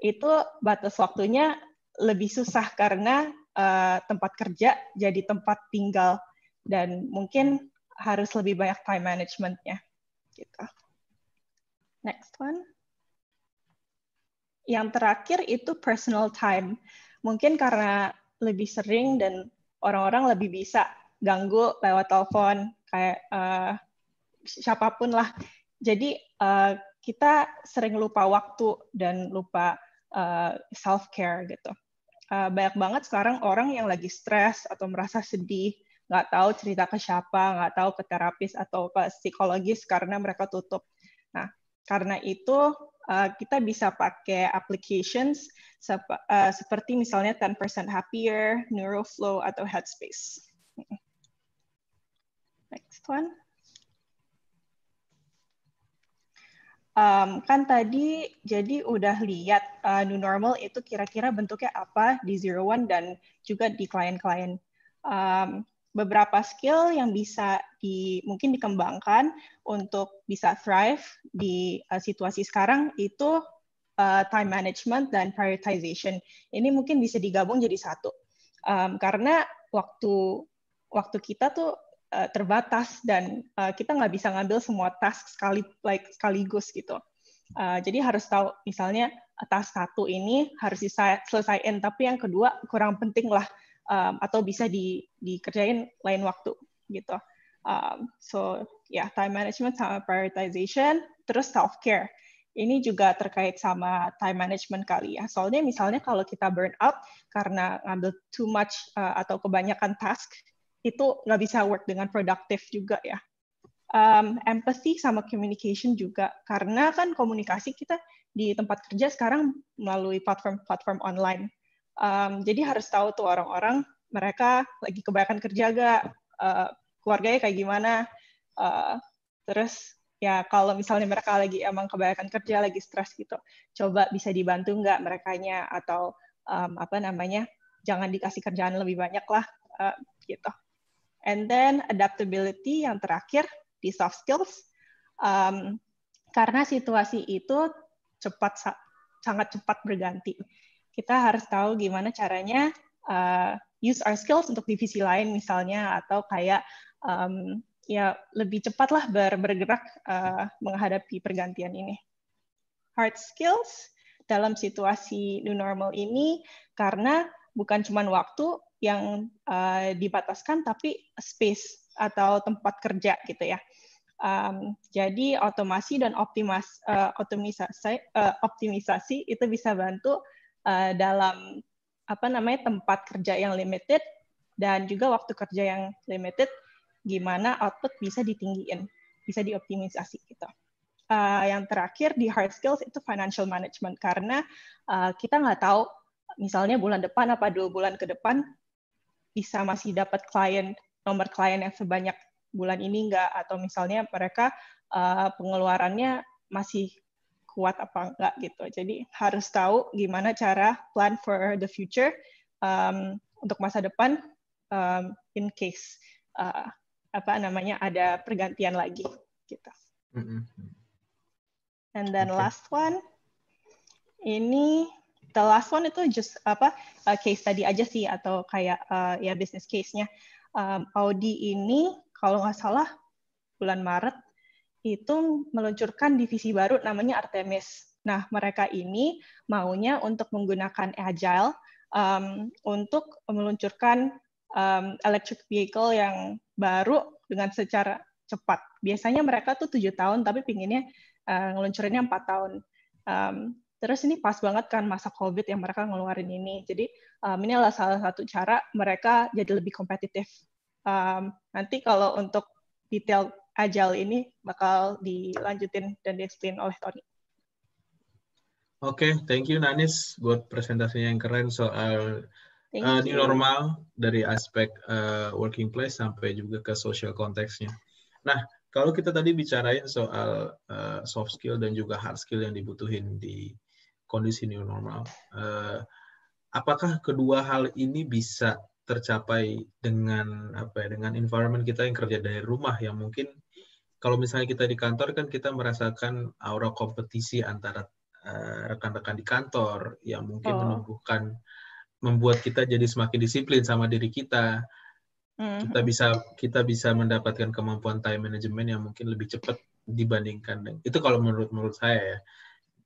itu batas waktunya lebih susah karena uh, tempat kerja jadi tempat tinggal dan mungkin harus lebih banyak time managementnya gitu. Next one. Yang terakhir itu personal time. Mungkin karena lebih sering dan orang-orang lebih bisa ganggu lewat telepon kayak uh, siapapun lah. Jadi uh, kita sering lupa waktu dan lupa uh, eh, self care gitu. Uh, banyak banget sekarang orang yang lagi stres atau merasa sedih, nggak tahu cerita ke siapa, nggak tahu ke terapis atau ke psikologis karena mereka tutup. Nah, karena itu Eh, kita bisa pakai applications eh, seperti misalnya 10% Happier, Neuroflow, atau Headspace. Next one. Um, kan tadi jadi udah lihat uh, new normal itu kira-kira bentuknya apa di zero one dan juga di klien-klien. Um, beberapa skill yang bisa di, mungkin dikembangkan untuk bisa thrive di uh, situasi sekarang itu uh, time management dan prioritization. Ini mungkin bisa digabung jadi satu. Um, karena waktu waktu kita tuh uh, terbatas dan uh, kita nggak bisa ngambil semua task sekali like sekaligus gitu. Uh, jadi harus tahu misalnya task satu ini harus diselesaikan, tapi yang kedua kurang penting lah um, atau bisa di, dikerjain lain waktu gitu. Um, so ya yeah, time management sama prioritization, terus self care. Ini juga terkait sama time management kali ya. Soalnya misalnya kalau kita burn out karena ngambil too much uh, atau kebanyakan task, itu nggak bisa work dengan produktif juga ya. Um, empathy sama communication juga karena kan komunikasi kita di tempat kerja sekarang melalui platform-platform online Um, jadi harus tahu tuh orang-orang mereka lagi kebanyakan kerja gak, uh, eh, keluarganya kayak gimana. Uh, terus ya kalau misalnya mereka lagi emang kebanyakan kerja, lagi stres gitu, coba bisa dibantu nggak nya atau um, apa namanya, jangan dikasih kerjaan lebih banyak lah uh, gitu. And then adaptability yang terakhir di soft skills, um, karena situasi itu cepat sangat cepat berganti kita harus tahu gimana caranya uh, use our skills untuk divisi lain misalnya atau kayak um, ya lebih cepatlah ber bergerak uh, menghadapi pergantian ini. Hard skills dalam situasi new normal ini karena bukan cuma waktu yang uh, dibataskan tapi space atau tempat kerja gitu ya. Um, jadi otomasi dan optimas, uh, optimisasi, uh, optimisasi itu bisa bantu Eh, dalam apa namanya tempat kerja yang limited dan juga waktu kerja yang limited, gimana output bisa ditinggiin, bisa dioptimisasi gitu. Uh, yang terakhir di hard skills itu financial management karena uh, kita nggak tahu misalnya bulan depan apa dua bulan ke depan bisa masih dapat klien nomor klien yang sebanyak bulan ini enggak atau misalnya mereka uh, pengeluarannya masih kuat apa enggak gitu. Jadi harus tahu gimana cara plan for the future um, untuk masa depan um, in case uh, apa namanya ada pergantian lagi gitu. And then okay. last one ini the last one itu just apa uh, case tadi aja sih atau kayak uh, ya business case-nya. Um, Audi ini kalau nggak salah bulan Maret itu meluncurkan divisi baru namanya Artemis. Nah, mereka ini maunya untuk menggunakan agile um, untuk meluncurkan um, electric vehicle yang baru dengan secara cepat. Biasanya mereka tuh tujuh tahun, tapi pinginnya uh, ngeluncurinnya empat tahun. Um, terus ini pas banget kan masa COVID yang mereka ngeluarin ini. Jadi um, ini adalah salah satu cara mereka jadi lebih kompetitif. Um, nanti kalau untuk detail Ajal ini bakal dilanjutin dan di-explain oleh Tony. Oke, okay, thank you Nanis buat presentasinya yang keren soal uh, new normal dari aspek uh, working place sampai juga ke social konteksnya. Nah, kalau kita tadi bicarain soal uh, soft skill dan juga hard skill yang dibutuhin di kondisi new normal, uh, apakah kedua hal ini bisa tercapai dengan apa ya dengan environment kita yang kerja dari rumah yang mungkin kalau misalnya kita di kantor kan kita merasakan aura kompetisi antara eh, rekan-rekan uh, di kantor yang mungkin oh. menumbuhkan membuat kita jadi semakin disiplin sama diri kita. Mm. Kita bisa kita bisa mendapatkan kemampuan time management yang mungkin lebih cepat dibandingkan itu kalau menurut menurut saya ya.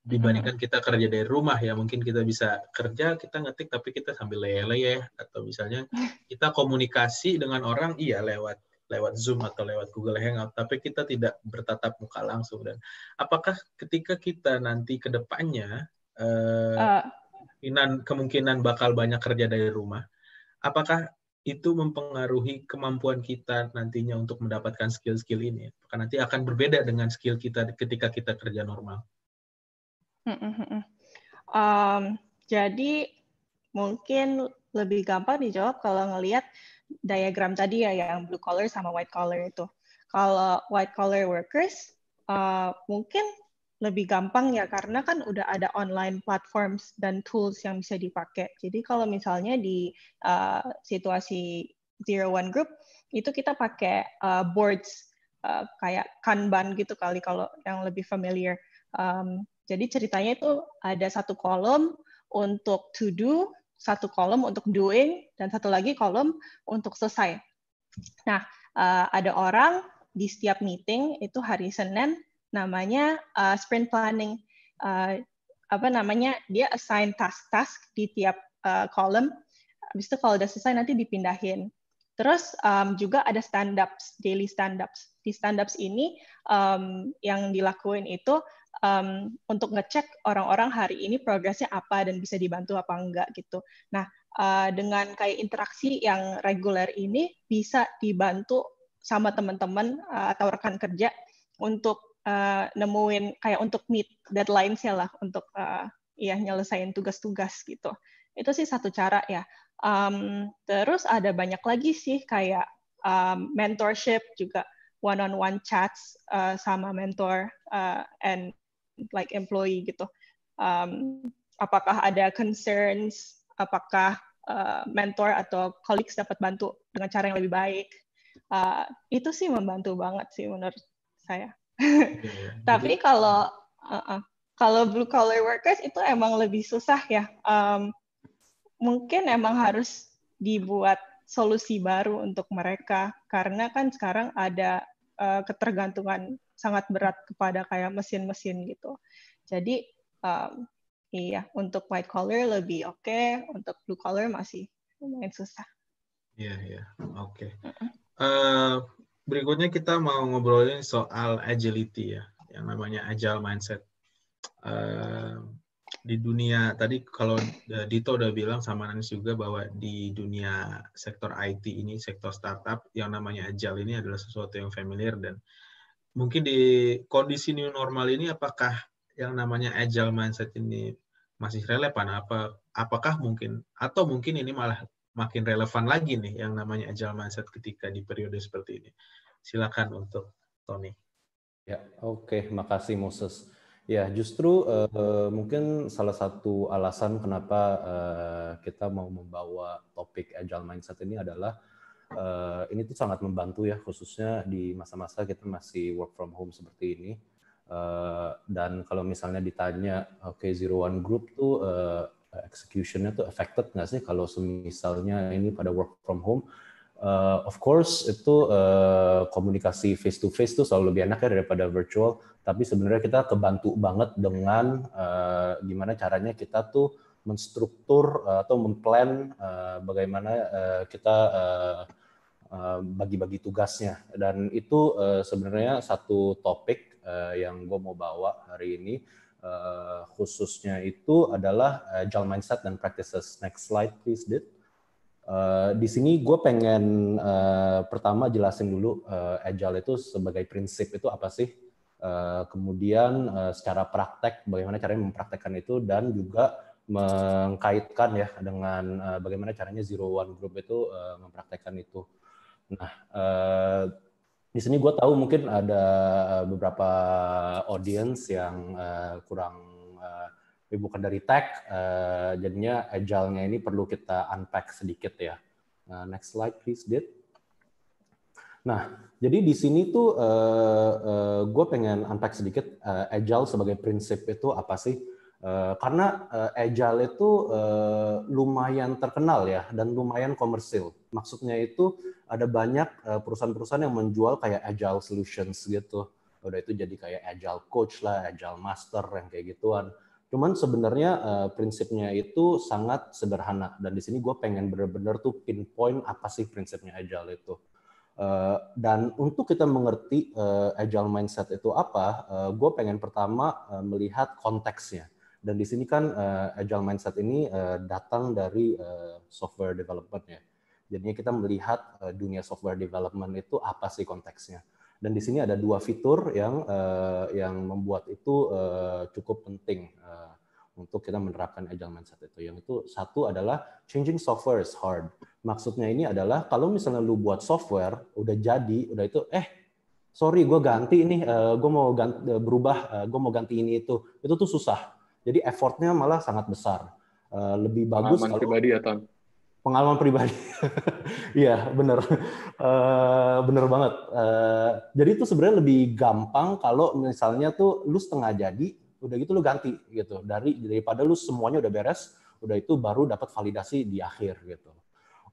Dibandingkan mm. kita kerja dari rumah ya mungkin kita bisa kerja kita ngetik tapi kita sambil lele ya atau misalnya kita komunikasi dengan orang iya lewat lewat Zoom atau lewat Google Hangout, tapi kita tidak bertatap muka langsung. Dan apakah ketika kita nanti ke depannya, uh, uh. kemungkinan, kemungkinan bakal banyak kerja dari rumah, apakah itu mempengaruhi kemampuan kita nantinya untuk mendapatkan skill-skill ini? Apakah nanti akan berbeda dengan skill kita ketika kita kerja normal? Um, jadi mungkin lebih gampang dijawab kalau ngelihat diagram tadi ya yang blue collar sama white collar itu. Kalau white collar workers uh, mungkin lebih gampang ya karena kan udah ada online platforms dan tools yang bisa dipakai. Jadi kalau misalnya di uh, situasi zero one group itu kita pakai uh, boards uh, kayak kanban gitu kali kalau yang lebih familiar. Um, jadi ceritanya itu ada satu kolom untuk to do, satu kolom untuk doing dan satu lagi kolom untuk selesai. Nah, eh, ada orang di setiap meeting itu hari Senin namanya eh, sprint planning eh, apa namanya dia assign task-task di tiap kolom. Habis itu kalau udah selesai nanti dipindahin. Terus um, juga ada stand ups, daily stand ups. Di stand ups ini um, yang dilakuin itu um, untuk ngecek orang-orang hari ini progresnya apa dan bisa dibantu apa enggak gitu. Nah, uh, dengan kayak interaksi yang reguler ini bisa dibantu sama teman-teman uh, atau rekan kerja untuk uh, nemuin kayak untuk meet deadline sih lah untuk uh, ya nyelesain tugas-tugas gitu. Itu sih satu cara ya. Um, terus ada banyak lagi sih kayak um, mentorship juga one-on-one -on -one chats uh, sama mentor uh, and like employee gitu. Um, apakah ada concerns? Apakah uh, mentor atau colleagues dapat bantu dengan cara yang lebih baik? Uh, itu sih membantu banget sih menurut saya. Iya, iya. Tapi kalau uh -uh, kalau blue collar workers itu emang lebih susah ya. Um, mungkin emang harus dibuat solusi baru untuk mereka karena kan sekarang ada uh, ketergantungan sangat berat kepada kayak mesin-mesin gitu. Jadi um, iya untuk white collar lebih oke, okay. untuk blue collar masih lumayan susah. Iya yeah, iya yeah. oke. Okay. Uh, eh, berikutnya kita mau ngobrolin soal agility ya, yang namanya agile mindset. Uh, di dunia tadi kalau eh, Dito udah bilang sama Nanis juga bahwa di dunia sektor IT ini sektor startup yang namanya agile ini adalah sesuatu yang familiar dan mungkin di kondisi new normal ini apakah yang namanya agile mindset ini masih relevan apa apakah mungkin atau mungkin ini malah makin relevan lagi nih yang namanya agile mindset ketika di periode seperti ini. Silakan untuk Tony. Ya, oke, okay. makasih Moses. Ya, justru uh, mungkin salah satu alasan kenapa uh, kita mau membawa topik agile mindset ini adalah uh, ini tuh sangat membantu ya, khususnya di masa-masa kita masih work from home seperti ini. Uh, dan kalau misalnya ditanya, oke okay, Zero One Group tuh uh, executionnya tuh affected nggak sih kalau misalnya ini pada work from home? uh, of course itu uh, komunikasi face to face itu selalu lebih enak ya daripada virtual tapi sebenarnya kita kebantu banget dengan uh, gimana caranya kita tuh menstruktur uh, atau memplan uh, bagaimana uh, kita uh, uh, bagi-bagi tugasnya dan itu uh, sebenarnya satu topik uh, yang gue mau bawa hari ini uh, khususnya itu adalah agile mindset dan practices next slide please Dit Eh, di sini gue pengen uh, pertama jelasin dulu uh, agile itu sebagai prinsip itu apa sih, uh, kemudian uh, secara praktek bagaimana caranya mempraktekkan itu dan juga mengkaitkan ya dengan uh, bagaimana caranya zero one group itu uh, mempraktekkan itu. Nah uh, di sini gue tahu mungkin ada beberapa audience yang uh, kurang tapi bukan dari tech. Uh, jadinya agile-nya ini perlu kita unpack sedikit ya. Uh, next slide please, Dit. Nah, jadi di sini tuh uh, eh, uh, eh, gue pengen unpack sedikit uh, agile sebagai prinsip itu apa sih? Uh, karena uh, agile itu uh, lumayan terkenal ya dan lumayan komersil. Maksudnya itu ada banyak perusahaan-perusahaan yang menjual kayak agile solutions gitu. Udah itu jadi kayak agile coach lah, agile master yang kayak gituan. Cuman sebenarnya uh, prinsipnya itu sangat sederhana dan di sini gue pengen bener-bener tuh pinpoint apa sih prinsipnya agile itu. Uh, dan untuk kita mengerti uh, agile mindset itu apa, uh, gue pengen pertama uh, melihat konteksnya. Dan di sini kan uh, agile mindset ini uh, datang dari uh, software development ya. Jadinya kita melihat uh, dunia software development itu apa sih konteksnya. Dan di sini ada dua fitur yang uh, yang membuat itu uh, cukup penting uh, untuk kita menerapkan agile mindset itu. Yang itu satu adalah changing software is hard. Maksudnya ini adalah kalau misalnya lu buat software udah jadi, udah itu eh sorry gue ganti ini uh, gue mau ganti, berubah, uh, gue mau ganti ini itu, itu tuh susah. Jadi effortnya malah sangat besar. Uh, lebih bagus. Pengalaman pribadi ya pengalaman pribadi. Iya, benar, Uh, eh, bener banget. Uh, jadi itu sebenarnya lebih gampang kalau misalnya tuh lu setengah jadi, udah gitu lu ganti gitu. Dari daripada lu semuanya udah beres, udah itu baru dapat validasi di akhir gitu.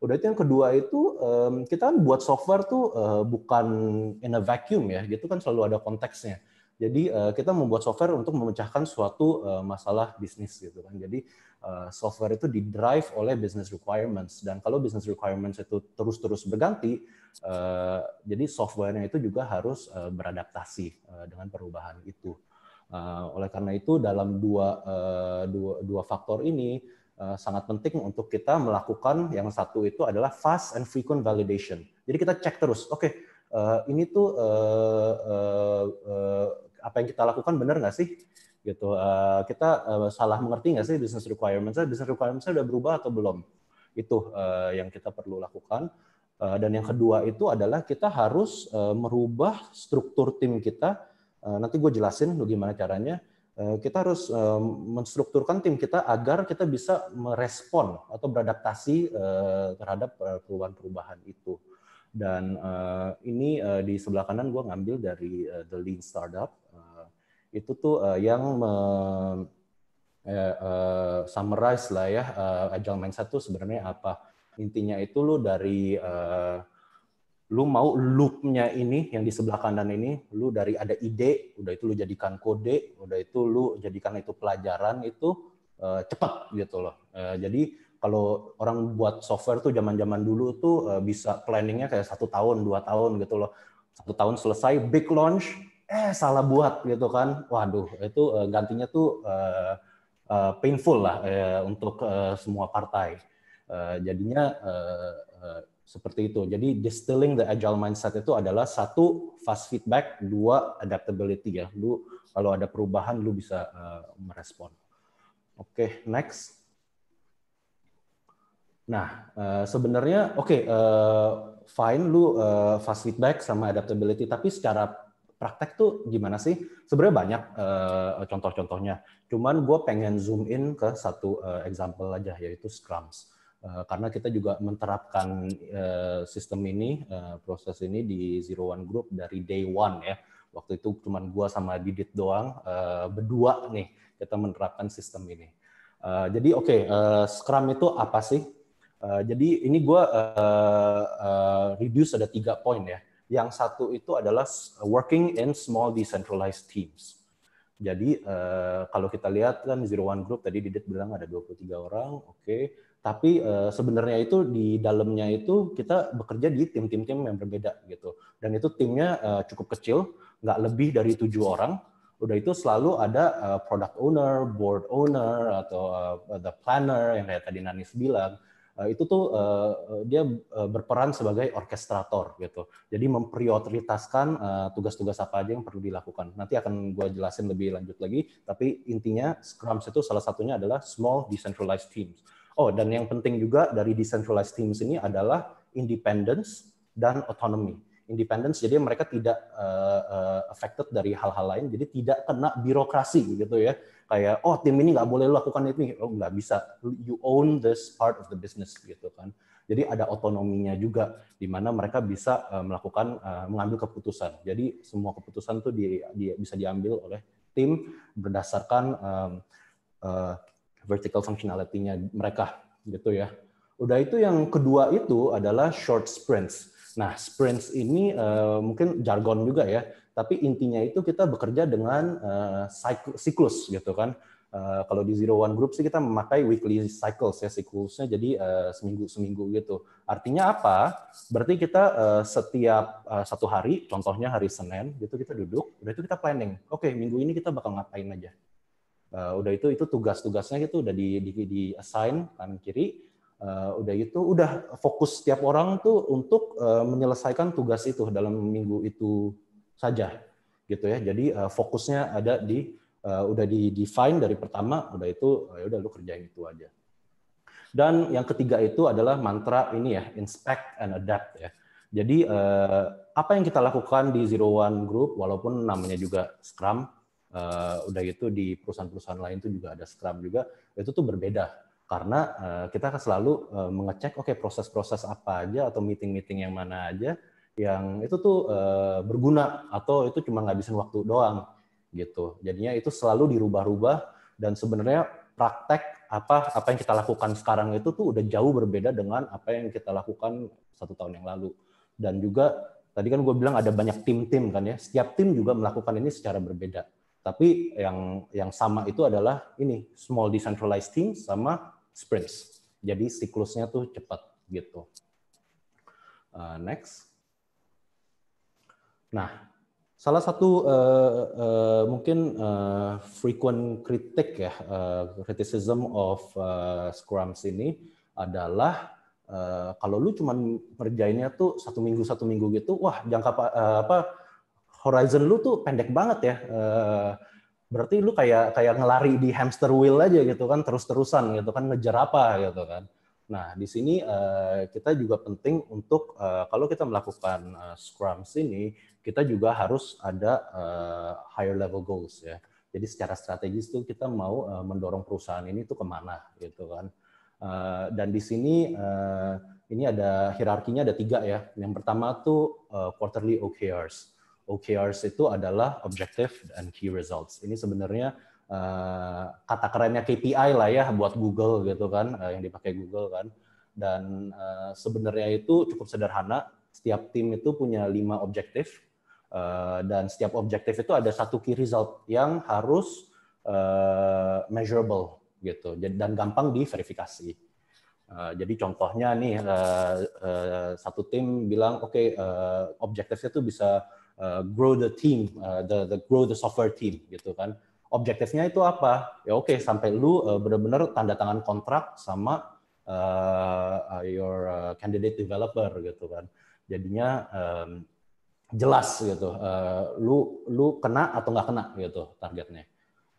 Udah itu yang kedua itu um, kita kan buat software tuh uh, bukan in a vacuum ya, gitu kan selalu ada konteksnya. Jadi uh, kita membuat software untuk memecahkan suatu uh, masalah bisnis gitu kan. Jadi Eh, software itu didrive oleh business requirements dan kalau business requirements itu terus-terus berganti uh, jadi softwarenya itu juga harus uh, beradaptasi uh, dengan perubahan itu uh, oleh karena itu dalam dua uh, dua, dua faktor ini uh, sangat penting untuk kita melakukan yang satu itu adalah fast and frequent validation jadi kita cek terus oke okay, uh, ini tuh uh, uh, uh, apa yang kita lakukan benar nggak sih gitu. Uh, kita uh, salah mengerti nggak sih business requirements-nya? Business requirements sudah berubah atau belum? Itu uh, yang kita perlu lakukan. Uh, dan yang kedua itu adalah kita harus uh, merubah struktur tim kita. Uh, nanti gue jelasin gimana caranya. Uh, kita harus uh, menstrukturkan tim kita agar kita bisa merespon atau beradaptasi uh, terhadap perubahan-perubahan itu. Dan uh, ini uh, di sebelah kanan gue ngambil dari uh, The Lean Startup. Uh, itu tuh uh, yang uh, uh, summarize lah ya uh, agile mindset tuh sebenarnya apa. Intinya itu lu dari uh, lu mau loopnya ini yang di sebelah kanan ini lu dari ada ide udah itu lu jadikan kode udah itu lu jadikan itu pelajaran itu uh, cepat gitu loh uh, jadi kalau orang buat software tuh zaman-zaman dulu tuh uh, bisa planningnya kayak satu tahun dua tahun gitu loh satu tahun selesai big launch eh salah buat gitu kan waduh itu uh, gantinya tuh uh, uh, painful lah uh, untuk uh, semua partai uh, jadinya uh, uh, seperti itu jadi distilling the agile mindset itu adalah satu fast feedback dua adaptability ya lu kalau ada perubahan lu bisa uh, merespon oke okay, next nah uh, sebenarnya oke okay, uh, fine lu uh, fast feedback sama adaptability tapi secara praktek tuh gimana sih? Sebenarnya banyak uh, contoh-contohnya. Cuman gue pengen zoom in ke satu uh, example aja, yaitu Scrums. Uh, karena kita juga menerapkan uh, sistem ini, uh, proses ini di Zero One Group dari day one ya. Waktu itu cuman gue sama Didit doang, uh, berdua nih kita menerapkan sistem ini. Uh, jadi oke, okay, uh, Scrum itu apa sih? Uh, jadi ini gue uh, uh, reduce ada tiga poin ya. Yang satu itu adalah uh, working in small decentralized teams. Jadi uh, kalau kita lihat kan Zero One Group tadi Didit bilang ada 23 orang, oke. Okay. Tapi uh, sebenarnya itu di dalamnya itu kita bekerja di tim-tim-tim yang berbeda gitu. Dan itu timnya uh, cukup kecil, nggak lebih dari tujuh orang. Udah itu selalu ada uh, product owner, board owner, atau uh, the planner yang kayak tadi nani bilang Eh, itu tuh eh, dia eh, berperan sebagai orkestrator gitu. Jadi memprioritaskan tugas-tugas apa aja yang perlu dilakukan. Nanti akan gue jelasin lebih lanjut lagi, tapi intinya Scrum itu salah satunya adalah small decentralized teams. Oh, dan yang penting juga dari decentralized teams ini adalah independence dan autonomy. Independence jadi mereka tidak uh, affected dari hal-hal lain, jadi tidak kena birokrasi gitu ya kayak oh tim ini nggak boleh lakukan itu oh nggak bisa you own this part of the business gitu kan jadi ada otonominya juga di mana mereka bisa eh, melakukan eh, mengambil keputusan jadi semua keputusan tuh di, di, bisa diambil oleh tim berdasarkan um, uh, vertical functionality-nya mereka gitu ya udah itu yang kedua itu adalah short sprints Nah, sprints ini uh, mungkin jargon juga ya. Tapi intinya itu kita bekerja dengan uh, siklus gitu kan. Uh, kalau di Zero One Group sih kita memakai weekly cycles ya siklusnya jadi uh, seminggu seminggu gitu. Artinya apa? Berarti kita uh, setiap uh, satu hari, contohnya hari Senin gitu kita duduk, udah itu kita planning. Oke okay, minggu ini kita bakal ngapain aja. Uh, udah itu itu tugas-tugasnya gitu udah di di, di assign kan kiri. Uh, udah itu udah fokus setiap orang tuh untuk uh, menyelesaikan tugas itu dalam minggu itu saja gitu ya. Jadi uh, fokusnya ada di uh, udah di define dari pertama udah itu eh, ya udah lu kerjain itu aja. Dan yang ketiga itu adalah mantra ini ya, inspect and adapt ya. Jadi uh, apa yang kita lakukan di Zero One Group, walaupun namanya juga Scrum, uh, udah itu di perusahaan-perusahaan lain itu juga ada Scrum juga, itu tuh berbeda karena uh, kita selalu uh, mengecek, oke okay, proses-proses apa aja atau meeting-meeting yang mana aja yang itu tuh e, berguna atau itu cuma ngabisin waktu doang gitu. Jadinya itu selalu dirubah-rubah dan sebenarnya praktek apa apa yang kita lakukan sekarang itu tuh udah jauh berbeda dengan apa yang kita lakukan satu tahun yang lalu. Dan juga tadi kan gue bilang ada banyak tim-tim kan ya. Setiap tim juga melakukan ini secara berbeda. Tapi yang yang sama itu adalah ini small decentralized team sama sprints. Jadi siklusnya tuh cepat gitu. Uh, next. Nah, salah satu uh, uh, mungkin uh, frequent kritik ya uh, criticism of uh, scrums ini adalah uh, kalau lu cuman ngerjainnya tuh satu minggu satu minggu gitu, wah jangka uh, apa horizon lu tuh pendek banget ya. Uh, berarti lu kayak kayak ngelari di hamster wheel aja gitu kan terus-terusan gitu kan ngejar apa gitu kan. Nah, di sini kita juga penting untuk kalau kita melakukan uh, scrum sini kita juga harus ada uh, higher level goals ya. Jadi secara strategis tuh kita mau uh, mendorong perusahaan ini tuh kemana gitu kan. Uh, dan di sini uh, ini ada hierarkinya ada tiga ya. Yang pertama tuh uh, quarterly OKRs. OKRs itu adalah objective and key results. Ini sebenarnya uh, kata kerennya KPI lah ya buat Google gitu kan, uh, yang dipakai Google kan. Dan uh, sebenarnya itu cukup sederhana. Setiap tim itu punya lima objective. Eh, dan setiap objektif itu ada satu key result yang harus eh, measurable gitu dan gampang diverifikasi. Eh, jadi contohnya nih satu tim bilang oke okay, objektifnya tuh bisa grow the team, the, the grow the software team gitu kan. Objektifnya itu apa? Ya oke okay, sampai lu benar-benar tanda tangan kontrak sama uh, your candidate developer gitu kan. Jadinya um, jelas gitu uh, lu lu kena atau nggak kena gitu targetnya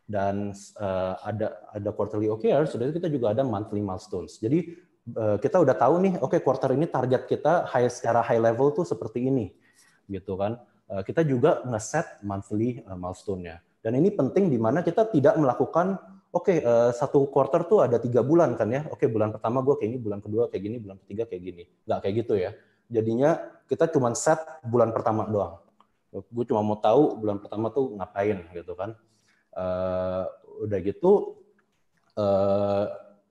dan uh, ada ada quarterly OKR sudah kita juga ada monthly milestones jadi uh, kita udah tahu nih oke okay, quarter ini target kita high, secara high level tuh seperti ini gitu kan uh, kita juga ngeset monthly uh, milestone-nya dan ini penting di mana kita tidak melakukan oke okay, uh, satu quarter tuh ada tiga bulan kan ya oke okay, bulan pertama gue kayak gini bulan kedua kayak gini bulan ketiga kayak gini nggak kayak gitu ya Jadinya kita cuma set bulan pertama doang. Gue cuma mau tahu bulan pertama tuh ngapain gitu kan. Uh, udah gitu uh,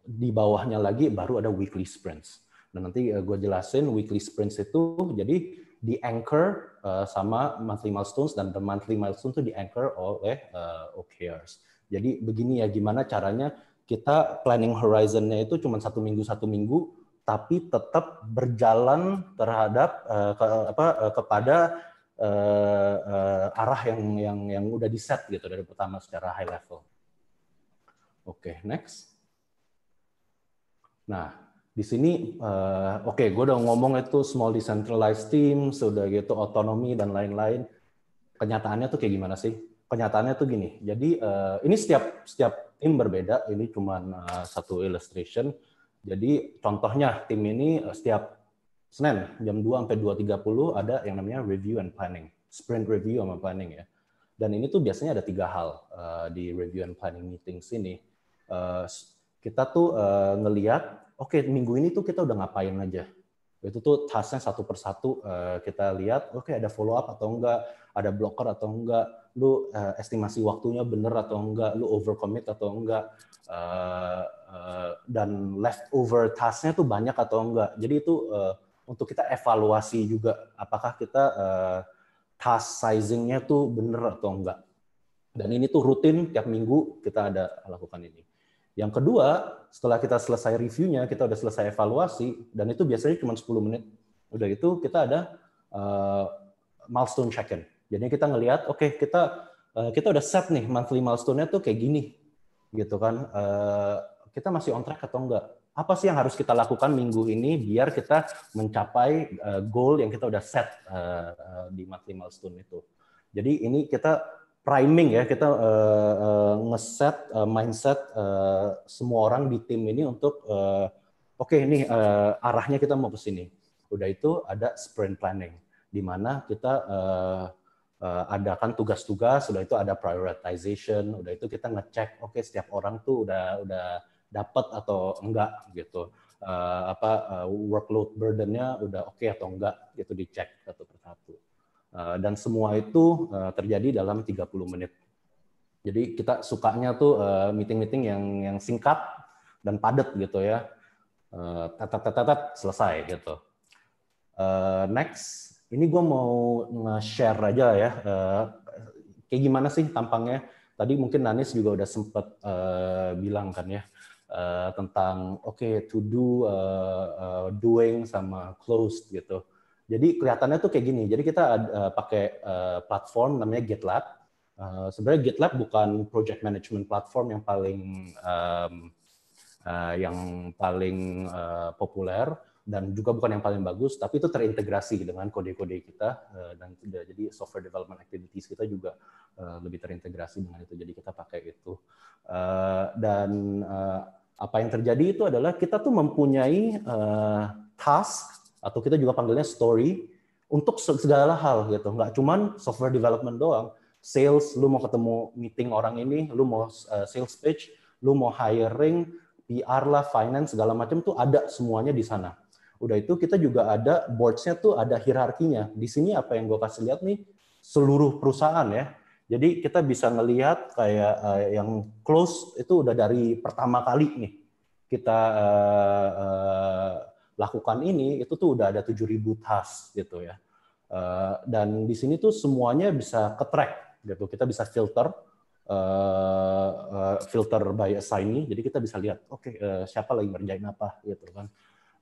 di bawahnya lagi baru ada weekly sprints. Dan nanti eh, gue jelasin weekly sprints itu jadi di anchor uh, sama monthly milestones dan the monthly milestone itu di anchor oleh uh, OKRs. Jadi begini ya gimana caranya kita planning horizonnya itu cuma satu minggu satu minggu tapi tetap berjalan terhadap uh, ke, apa, uh, kepada uh, uh, arah yang yang yang udah di set gitu dari pertama secara high level. Oke, okay, next. Nah, di sini uh, oke, okay, gue udah ngomong itu small decentralized team, sudah gitu otonomi dan lain-lain. Kenyataannya tuh kayak gimana sih? Kenyataannya tuh gini. Jadi uh, ini setiap setiap tim berbeda. Ini cuma uh, satu illustration. Jadi contohnya tim ini eh, setiap Senin jam 2 sampai 2.30 ada yang namanya review and planning, sprint review sama planning ya. Dan ini tuh biasanya ada tiga hal uh, di review and planning meeting sini. Uh, eh, kita tuh uh, ngeliat, oke okay, minggu ini tuh kita udah ngapain aja. Itu tuh tasknya satu persatu uh, kita lihat, oke okay, ada follow up atau enggak, ada blocker atau enggak, lu uh, estimasi waktunya bener atau enggak, lu overcommit atau enggak, uh, uh, dan leftover tasknya tuh banyak atau enggak. Jadi itu uh, untuk kita evaluasi juga apakah kita uh, task sizingnya tuh bener atau enggak. Dan ini tuh rutin tiap minggu kita ada lakukan ini. Yang kedua, setelah kita selesai reviewnya, kita udah selesai evaluasi, dan itu biasanya cuma 10 menit. Udah itu kita ada uh, milestone check-in. Jadi kita ngelihat, oke okay, kita uh, kita udah set nih monthly milestone-nya tuh kayak gini, gitu kan? Uh, kita masih on track atau enggak? Apa sih yang harus kita lakukan minggu ini biar kita mencapai uh, goal yang kita udah set uh, di monthly milestone itu? Jadi ini kita priming ya, kita uh, uh, ngeset uh, mindset uh, semua orang di tim ini untuk uh, oke ini uh, arahnya kita mau ke sini. Udah itu ada sprint planning di mana kita uh, Eh, ada kan tugas-tugas, sudah itu ada prioritization, udah itu kita ngecek oke okay, setiap orang tuh udah udah dapat atau enggak gitu. Uh, apa uh, workload burdennya udah oke okay atau enggak gitu dicek satu persatu. Uh, dan semua itu uh, terjadi dalam 30 menit. Jadi kita sukanya tuh meeting-meeting uh, yang yang singkat dan padat gitu ya. Uh, tatat selesai gitu. Uh, next ini gue mau nge-share aja ya, uh, kayak gimana sih tampangnya. Tadi mungkin Nanis juga udah sempat uh, eh, bilang kan ya, uh, tentang oke okay, to do, uh, uh, doing sama closed gitu. Jadi kelihatannya tuh kayak gini. Jadi kita uh, pakai uh, platform namanya GitLab. Uh, sebenarnya GitLab bukan project management platform yang paling um, uh, yang paling uh, populer dan juga bukan yang paling bagus, tapi itu terintegrasi dengan kode-kode kita eh, dan jadi software development activities kita juga eh, lebih terintegrasi dengan itu. Jadi kita pakai itu eh, dan apa yang terjadi itu adalah kita tuh mempunyai task atau kita juga panggilnya story untuk segala hal gitu, nggak cuman software development doang. Sales, lu mau ketemu meeting orang ini, lu mau sales pitch, lu mau hiring, PR lah, finance segala macam tuh ada semuanya di sana Udah itu kita juga ada boardsnya tuh ada hierarkinya. Di sini apa yang gue kasih lihat nih seluruh perusahaan ya. Jadi kita bisa ngelihat kayak eh, yang close itu udah dari pertama kali nih kita uh, uh, lakukan ini itu tuh udah ada 7.000 tas gitu ya. Uh, dan di sini tuh semuanya bisa ke gitu. Kita bisa filter uh, uh, filter by assignee. Jadi kita bisa lihat oke okay, uh, siapa lagi ngerjain apa gitu kan.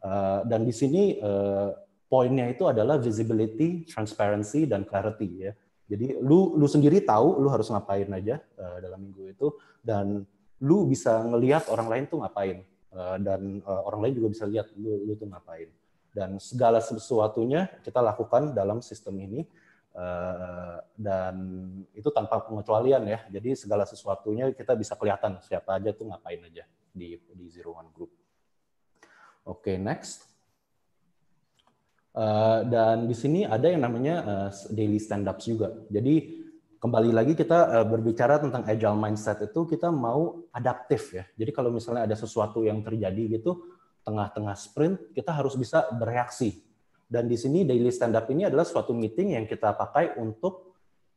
Eh, dan di sini uh, poinnya itu adalah visibility, transparency, dan clarity ya. Jadi lu lu sendiri tahu lu harus ngapain aja uh, dalam minggu itu dan lu bisa ngelihat orang lain tuh ngapain uh, dan uh, orang lain juga bisa lihat lu lu tuh ngapain dan segala sesuatunya kita lakukan dalam sistem ini uh, dan itu tanpa pengecualian ya. Jadi segala sesuatunya kita bisa kelihatan siapa aja tuh ngapain aja di di Zero One Group. Oke, okay, next. Uh, dan di sini ada yang namanya uh, daily stand ups juga. Jadi kembali lagi kita uh, berbicara tentang agile mindset itu kita mau adaptif ya. Jadi kalau misalnya ada sesuatu yang terjadi gitu tengah-tengah sprint kita harus bisa bereaksi. Dan di sini daily stand up ini adalah suatu meeting yang kita pakai untuk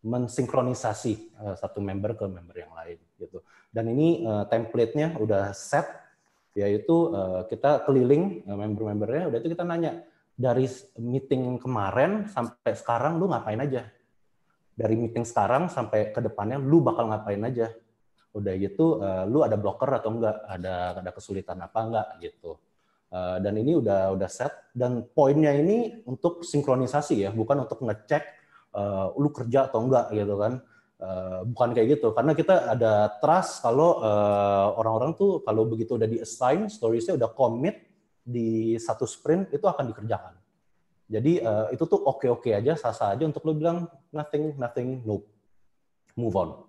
mensinkronisasi uh, satu member ke member yang lain gitu. Dan ini uh, template-nya udah set yaitu uh, kita keliling uh, member-membernya udah itu kita nanya dari meeting kemarin sampai sekarang lu ngapain aja dari meeting sekarang sampai ke depannya lu bakal ngapain aja udah gitu uh, lu ada blocker atau enggak ada ada kesulitan apa enggak gitu uh, dan ini udah udah set dan poinnya ini untuk sinkronisasi ya bukan untuk ngecek uh, lu kerja atau enggak gitu kan Eh, bukan kayak gitu karena kita ada trust kalau uh, orang-orang tuh kalau begitu udah di assign storiesnya udah commit di satu sprint itu akan dikerjakan jadi uh, itu tuh oke oke aja sah sah aja untuk lo bilang nothing nothing nope move on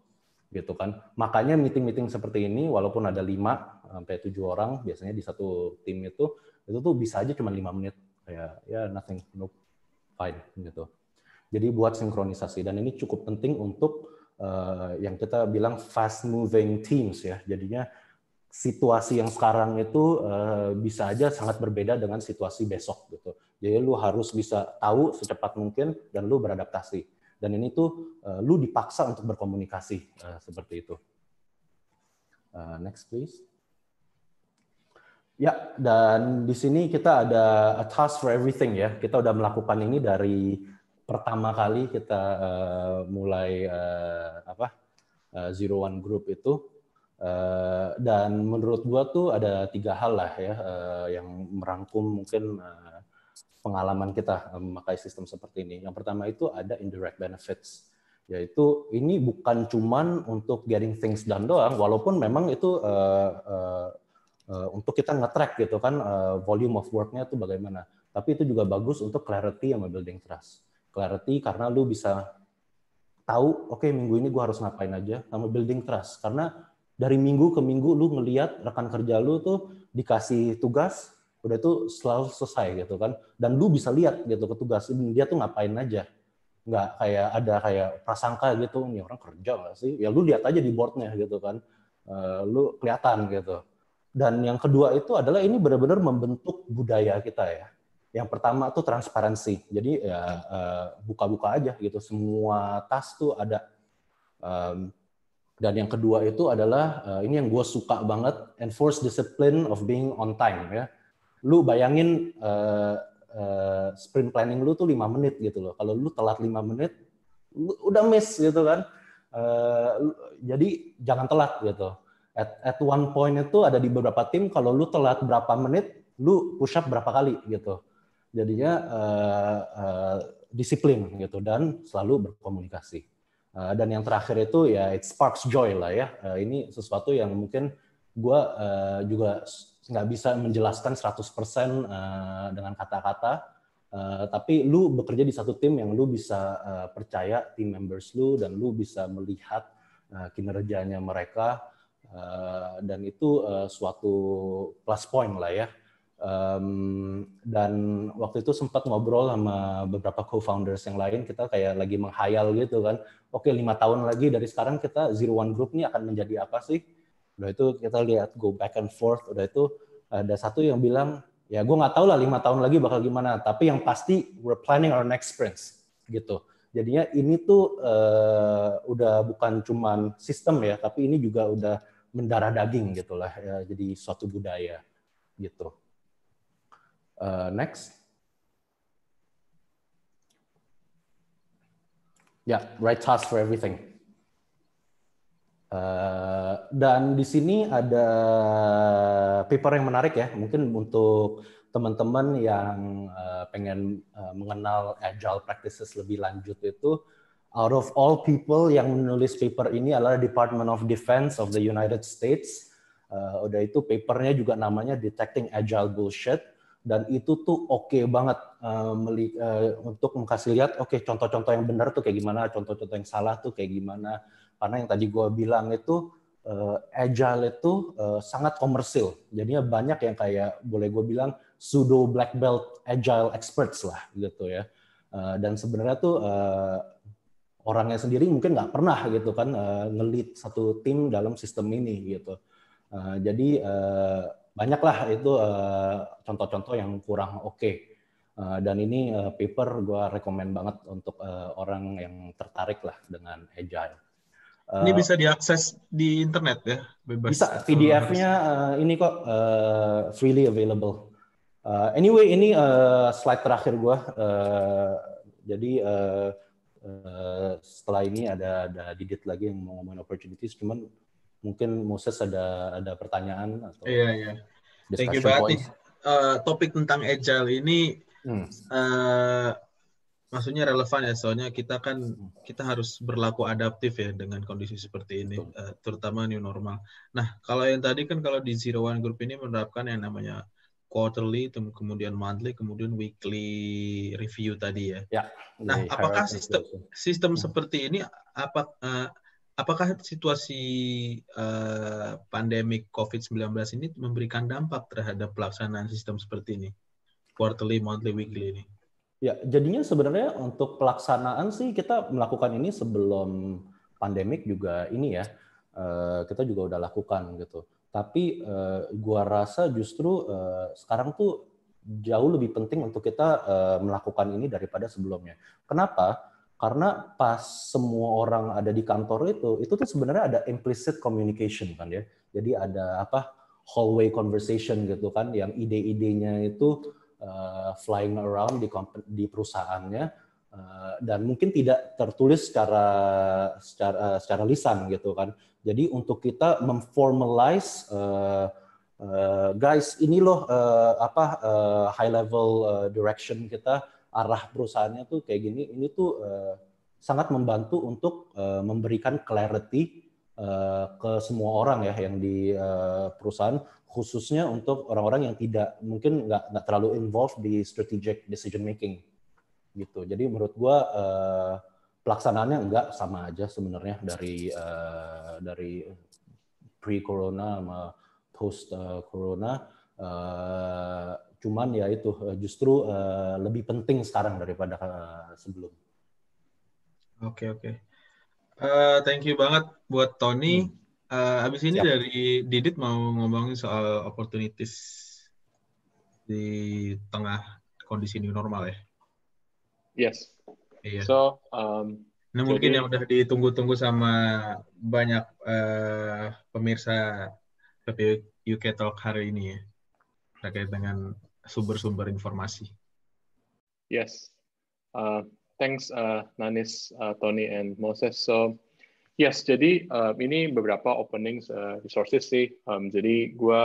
gitu kan makanya meeting meeting seperti ini walaupun ada lima sampai tujuh orang biasanya di satu tim itu itu tuh bisa aja cuma lima menit kayak ya nothing nope fine gitu jadi buat sinkronisasi dan ini cukup penting untuk Eh, yang kita bilang fast moving teams ya. Jadinya situasi yang sekarang itu eh, bisa aja sangat berbeda dengan situasi besok gitu. Jadi lu harus bisa tahu secepat mungkin dan lu beradaptasi. Dan ini tuh eh, lu dipaksa untuk berkomunikasi seperti itu. next please. Ya, dan di sini kita ada a task for everything ya. Kita udah melakukan ini dari pertama kali kita uh, mulai uh, apa uh, Zero One Group itu uh, dan menurut gua tuh ada tiga hal lah ya uh, yang merangkum mungkin uh, pengalaman kita memakai sistem seperti ini. Yang pertama itu ada indirect benefits yaitu ini bukan cuman untuk getting things done doang walaupun memang itu uh, uh, uh, untuk kita ngetrack gitu kan uh, volume of worknya tuh bagaimana tapi itu juga bagus untuk clarity sama building trust Clarity karena lu bisa tahu, oke okay, minggu ini gue harus ngapain aja, sama building trust. Karena dari minggu ke minggu lu ngeliat rekan kerja lu tuh dikasih tugas, udah itu selalu selesai gitu kan. Dan lu bisa lihat gitu ke tugas, dia tuh ngapain aja. Nggak kayak ada kayak prasangka gitu, ini orang kerja gak sih? Ya lu lihat aja di boardnya gitu kan. Uh, lu kelihatan gitu. Dan yang kedua itu adalah ini benar-benar membentuk budaya kita ya yang pertama tuh transparansi. Jadi ya eh, buka-buka aja gitu. Semua tas tuh ada. Dan yang kedua itu adalah eh, ini yang gue suka banget enforce discipline of being on time ya. Lu bayangin eh, sprint planning lu tuh lima menit gitu loh. Kalau lu telat lima menit, lu udah miss gitu kan. jadi jangan telat gitu. At, at one point itu ada di beberapa tim kalau lu telat berapa menit, lu push up berapa kali gitu jadinya uh, uh, disiplin gitu dan selalu berkomunikasi. Uh, dan yang terakhir itu ya it sparks joy lah ya. Uh, ini sesuatu yang mungkin gue uh, juga nggak bisa menjelaskan 100% uh, dengan kata-kata, Uh, tapi lu bekerja di satu tim yang lu bisa uh, percaya tim members lu dan lu bisa melihat uh, kinerjanya mereka uh, dan itu uh, suatu plus point lah ya Um, dan waktu itu sempat ngobrol sama beberapa co-founders yang lain, kita kayak lagi menghayal gitu kan, oke lima tahun lagi dari sekarang kita Zero One Group ini akan menjadi apa sih? Udah itu kita lihat go back and forth, udah itu ada satu yang bilang, ya gue nggak tahu lah lima tahun lagi bakal gimana, tapi yang pasti we're planning our next sprints gitu. Jadinya ini tuh uh, udah bukan cuman sistem ya, tapi ini juga udah mendarah daging gitu lah, ya, jadi suatu budaya gitu. Uh, next. Ya, yeah, right task for everything. Uh, dan di sini ada paper yang menarik ya, mungkin untuk teman-teman yang uh, pengen uh, mengenal agile practices lebih lanjut itu, out of all people yang menulis paper ini adalah Department of Defense of the United States. Uh, udah itu papernya juga namanya Detecting Agile Bullshit dan itu tuh oke okay banget uh, uh, untuk mengkasih lihat oke okay, contoh-contoh yang benar tuh kayak gimana contoh-contoh yang salah tuh kayak gimana karena yang tadi gue bilang itu uh, agile itu uh, sangat komersil jadinya banyak yang kayak boleh gue bilang pseudo black belt agile experts lah gitu ya uh, dan sebenarnya tuh uh, orangnya sendiri mungkin nggak pernah gitu kan uh, ngelit satu tim dalam sistem ini gitu uh, jadi uh, banyaklah itu contoh eh, contoh-contoh yang kurang oke. Okay. Uh, eh, dan ini uh, paper gue rekomend banget untuk uh, orang yang tertarik lah dengan agile. Uh, ini bisa diakses di internet ya, bebas. Bisa PDF-nya uh, ini kok uh, freely available. Uh, anyway, ini uh, slide terakhir gue. Uh, jadi uh, uh, setelah ini ada ada Didit lagi yang mau ngomongin opportunities, cuman mungkin Moses ada ada pertanyaan atau Iya, iya. Thank you banget Uh, topik tentang agile ini hmm. uh, maksudnya relevan ya soalnya kita kan hmm. kita harus berlaku adaptif ya dengan kondisi seperti ini uh, terutama new normal. Nah, kalau yang tadi kan kalau di Zero One Group ini menerapkan yang namanya quarterly kemudian monthly kemudian weekly review tadi ya. ya nah, apakah sistem sistem hmm. seperti ini apa uh, apakah situasi uh, eh, pandemi COVID-19 ini memberikan dampak terhadap pelaksanaan sistem seperti ini? Quarterly, monthly, weekly ini? Ya, jadinya sebenarnya untuk pelaksanaan sih kita melakukan ini sebelum pandemik juga ini ya. Uh, kita juga udah lakukan gitu. Tapi uh, gua rasa justru uh, sekarang tuh jauh lebih penting untuk kita uh, melakukan ini daripada sebelumnya. Kenapa? karena pas semua orang ada di kantor itu itu tuh sebenarnya ada implicit communication kan ya jadi ada apa hallway conversation gitu kan yang ide-idenya itu uh, flying around di di perusahaannya uh, dan mungkin tidak tertulis secara secara eh, secara lisan gitu kan jadi untuk kita memformalize uh, Uh, guys, ini loh uh, apa uh, high level uh, direction kita arah perusahaannya tuh kayak gini ini tuh uh, sangat membantu untuk uh, memberikan clarity uh, ke semua orang ya yang di uh, perusahaan khususnya untuk orang-orang yang tidak mungkin nggak nggak terlalu involved di strategic decision making gitu jadi menurut gue uh, pelaksanaannya enggak sama aja sebenarnya dari uh, dari pre corona sama post corona uh, cuman ya itu eh, justru uh, lebih penting sekarang daripada uh, sebelum. Oke oke, uh, thank you banget buat Tony. Hmm. Uh, abis ini Siap. dari Didit mau ngomongin soal opportunities di tengah kondisi new normal ya. Yes. Iya. So, um, Nah, mungkin yang udah ditunggu-tunggu sama banyak uh, pemirsa tapi UK Talk hari ini ya, terkait dengan sumber-sumber informasi. Yes, uh, thanks uh, Nanis, uh, Tony, and Moses. So yes, jadi uh, ini beberapa openings uh, resources sih. Um, jadi gue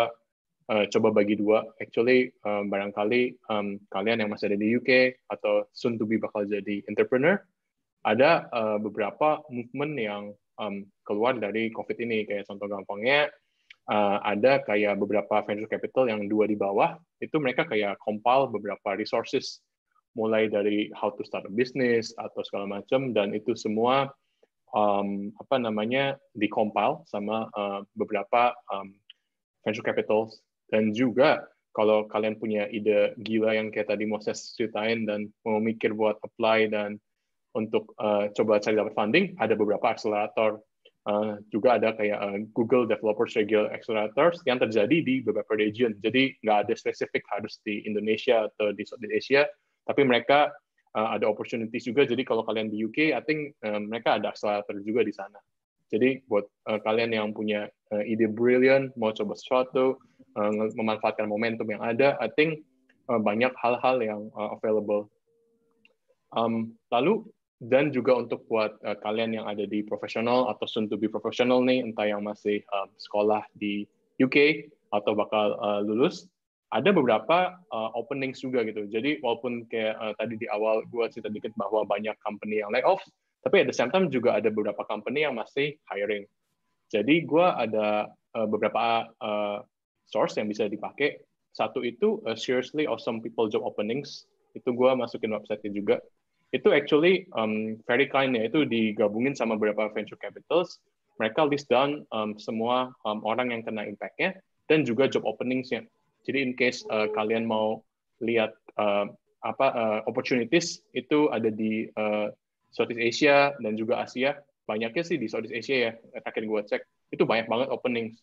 uh, coba bagi dua. Actually, um, barangkali um, kalian yang masih ada di UK atau soon to be bakal jadi entrepreneur, ada uh, beberapa movement yang um, keluar dari COVID ini. Kayak contoh gampangnya uh, ada kayak beberapa venture capital yang dua di bawah itu mereka kayak compile beberapa resources mulai dari how to start a business atau segala macam dan itu semua um, apa namanya dikompil sama uh, beberapa um, venture capitals dan juga kalau kalian punya ide gila yang kayak tadi Moses ceritain dan mau mikir buat apply dan untuk uh, coba cari dapat funding ada beberapa akselerator Eh, juga ada kayak uh, Google Developers Regular Accelerators yang terjadi di beberapa region. Jadi nggak ada spesifik harus di Indonesia atau di Southeast Asia, tapi mereka uh, ada opportunities juga. Jadi kalau kalian di UK, I think uh, mereka ada accelerator juga di sana. Jadi buat uh, kalian yang punya uh, ide brilliant, mau coba sesuatu, uh, memanfaatkan momentum yang ada, I think uh, banyak hal-hal yang uh, available. Um, lalu dan juga untuk buat uh, kalian yang ada di profesional atau soon to be profesional nih, entah yang masih um, sekolah di UK atau bakal uh, lulus, ada beberapa uh, openings juga gitu. Jadi walaupun kayak uh, tadi di awal gue cerita dikit bahwa banyak company yang layoff, tapi at the same time juga ada beberapa company yang masih hiring. Jadi gue ada uh, beberapa uh, source yang bisa dipakai. Satu itu uh, Seriously Awesome People Job Openings, itu gue masukin websitenya juga itu actually um, very kind ya itu digabungin sama beberapa venture capitals mereka list down um, semua um, orang yang kena impactnya dan juga job openingsnya Jadi in case uh, kalian mau lihat uh, apa uh, opportunities itu ada di uh, Southeast Asia dan juga Asia. Banyaknya sih di Southeast Asia ya, terakhir gue cek. Itu banyak banget openings.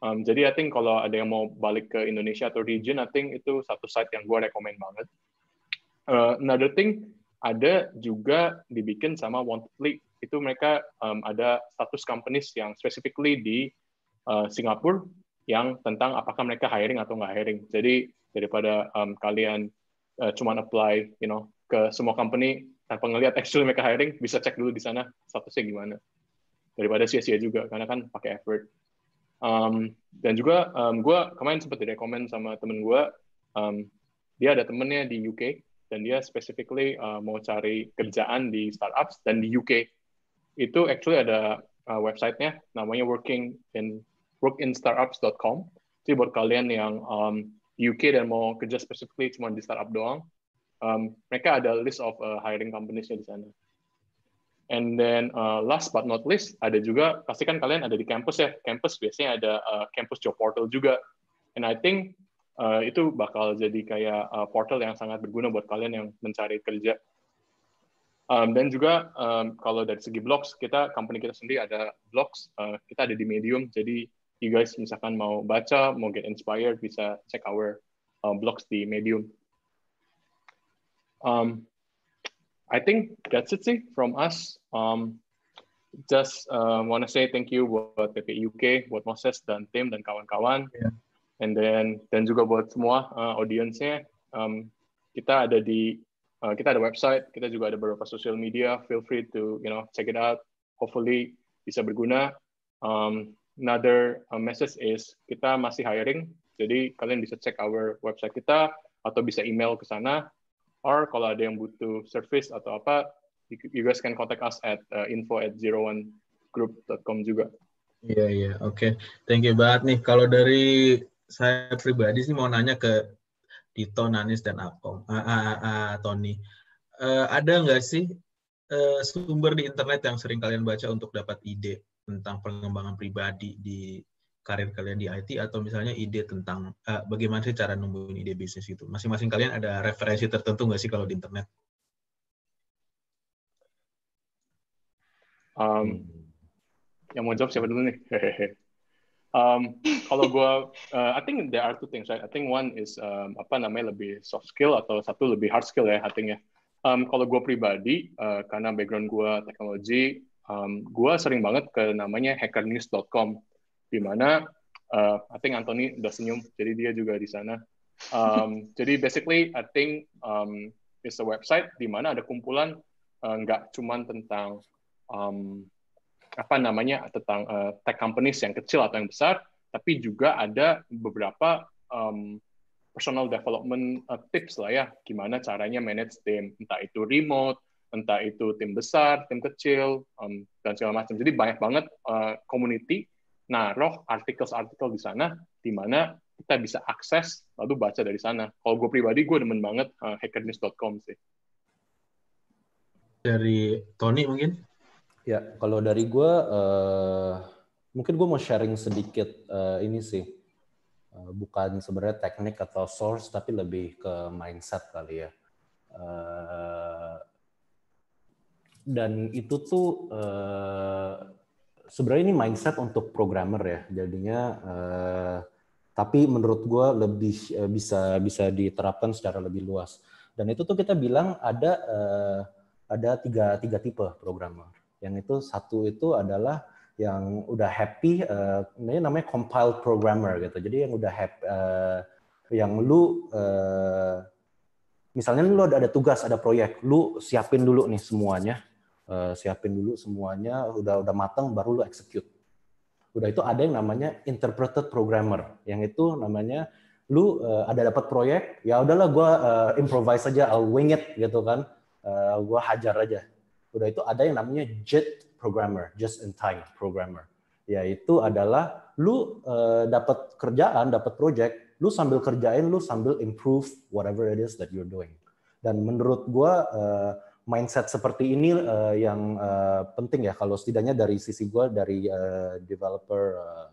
Um, jadi I think kalau ada yang mau balik ke Indonesia atau region, I think itu satu site yang gue rekomend banget. Uh, another thing, ada juga dibikin sama Wanted Itu mereka um, ada status companies yang specifically di uh, Singapura yang tentang apakah mereka hiring atau nggak hiring. Jadi daripada um, kalian uh, eh, cuma apply, you know, ke semua company tanpa ngelihat actually mereka hiring, bisa cek dulu di sana statusnya gimana. Daripada sia-sia juga, karena kan pakai effort. Um, dan juga um, gue kemarin sempat direkomend sama temen gue, um, dia ada temennya di UK, dan dia specifically uh, mau cari kerjaan di startups dan di UK itu actually ada uh, websitenya namanya working in workinstartups.com jadi buat kalian yang um, UK dan mau kerja specifically cuma di startup doang um, mereka ada list of uh, hiring companies di sana and then uh, last but not least ada juga pasti kan kalian ada di kampus ya kampus biasanya ada uh, campus job portal juga and I think Eh, itu bakal jadi kayak uh, portal yang sangat berguna buat kalian yang mencari kerja. Um, dan juga um, kalau dari segi blogs, kita company kita sendiri ada blogs, uh, eh, kita ada di Medium, jadi you guys misalkan mau baca, mau get inspired, bisa check our uh, blogs di Medium. Um, I think that's it sih from us. Um, just uh, want to say thank you buat PPUK, buat Moses dan tim dan kawan-kawan. Yeah and then dan juga buat semua uh, audiensnya um, kita ada di uh, kita ada website kita juga ada beberapa social media feel free to you know check it out hopefully bisa berguna um, another eh, message is kita masih hiring jadi kalian bisa cek our website kita atau bisa email ke sana or kalau ada yang butuh service atau apa you guys can contact us at uh, info at zero one group.com juga. Iya yeah, iya yeah. oke okay. thank you banget nih kalau dari saya pribadi sih mau nanya ke Tito, Nanis, dan Akom, ah, ah, ah, ah Tony. Uh, ada nggak sih uh, sumber di internet yang sering kalian baca untuk dapat ide tentang pengembangan pribadi di karir kalian di IT atau misalnya ide tentang uh, bagaimana sih cara nemuin ide bisnis itu. Masing-masing kalian ada referensi tertentu nggak sih kalau di internet? Um, yang mau jawab siapa dulu nih? Um, kalau gue, uh, I think there are two things, right? I think one is um, apa namanya lebih soft skill atau satu lebih hard skill ya, I think ya. Um, kalau gue pribadi, uh, karena background gue teknologi, um, gue sering banget ke namanya hackernews.com, di mana uh, I think Anthony udah senyum, jadi dia juga di sana. Um, jadi basically, I think um, it's a website di mana ada kumpulan uh, nggak uh, cuman tentang um, apa namanya tentang uh, tech companies yang kecil atau yang besar, tapi juga ada beberapa um, personal development uh, tips lah ya, gimana caranya manage tim, entah itu remote, entah itu tim besar, tim kecil, um, dan segala macam. Jadi banyak banget uh, community naruh artikel-artikel di sana, di mana kita bisa akses lalu baca dari sana. Kalau gue pribadi gue demen banget uh, hackernews.com sih. Dari Tony mungkin? Ya, kalau dari gue, uh, mungkin gue mau sharing sedikit uh, ini sih, uh, bukan sebenarnya teknik atau source, tapi lebih ke mindset kali ya. Uh, dan itu tuh uh, sebenarnya ini mindset untuk programmer ya, jadinya. Uh, tapi menurut gue lebih uh, bisa bisa diterapkan secara lebih luas. Dan itu tuh kita bilang ada uh, ada tiga tiga tipe programmer yang itu satu itu adalah yang udah happy, uh, namanya compiled programmer gitu. Jadi yang udah happy, uh, eh, yang lu uh, misalnya lu ada, ada tugas, ada proyek, lu siapin dulu nih semuanya, uh, siapin dulu semuanya, udah udah matang, baru lu execute. Udah itu ada yang namanya interpreted programmer, yang itu namanya lu uh, ada dapat proyek, ya udahlah gue uh, improvise aja, I'll wing it gitu kan, uh, gue hajar aja Udah itu ada yang namanya JIT programmer, just in time programmer. Yaitu adalah lu uh, dapat kerjaan, dapat project, lu sambil kerjain, lu sambil improve whatever it is that you're doing. Dan menurut gua uh, mindset seperti ini uh, yang uh, penting ya kalau setidaknya dari sisi gua dari uh, developer uh,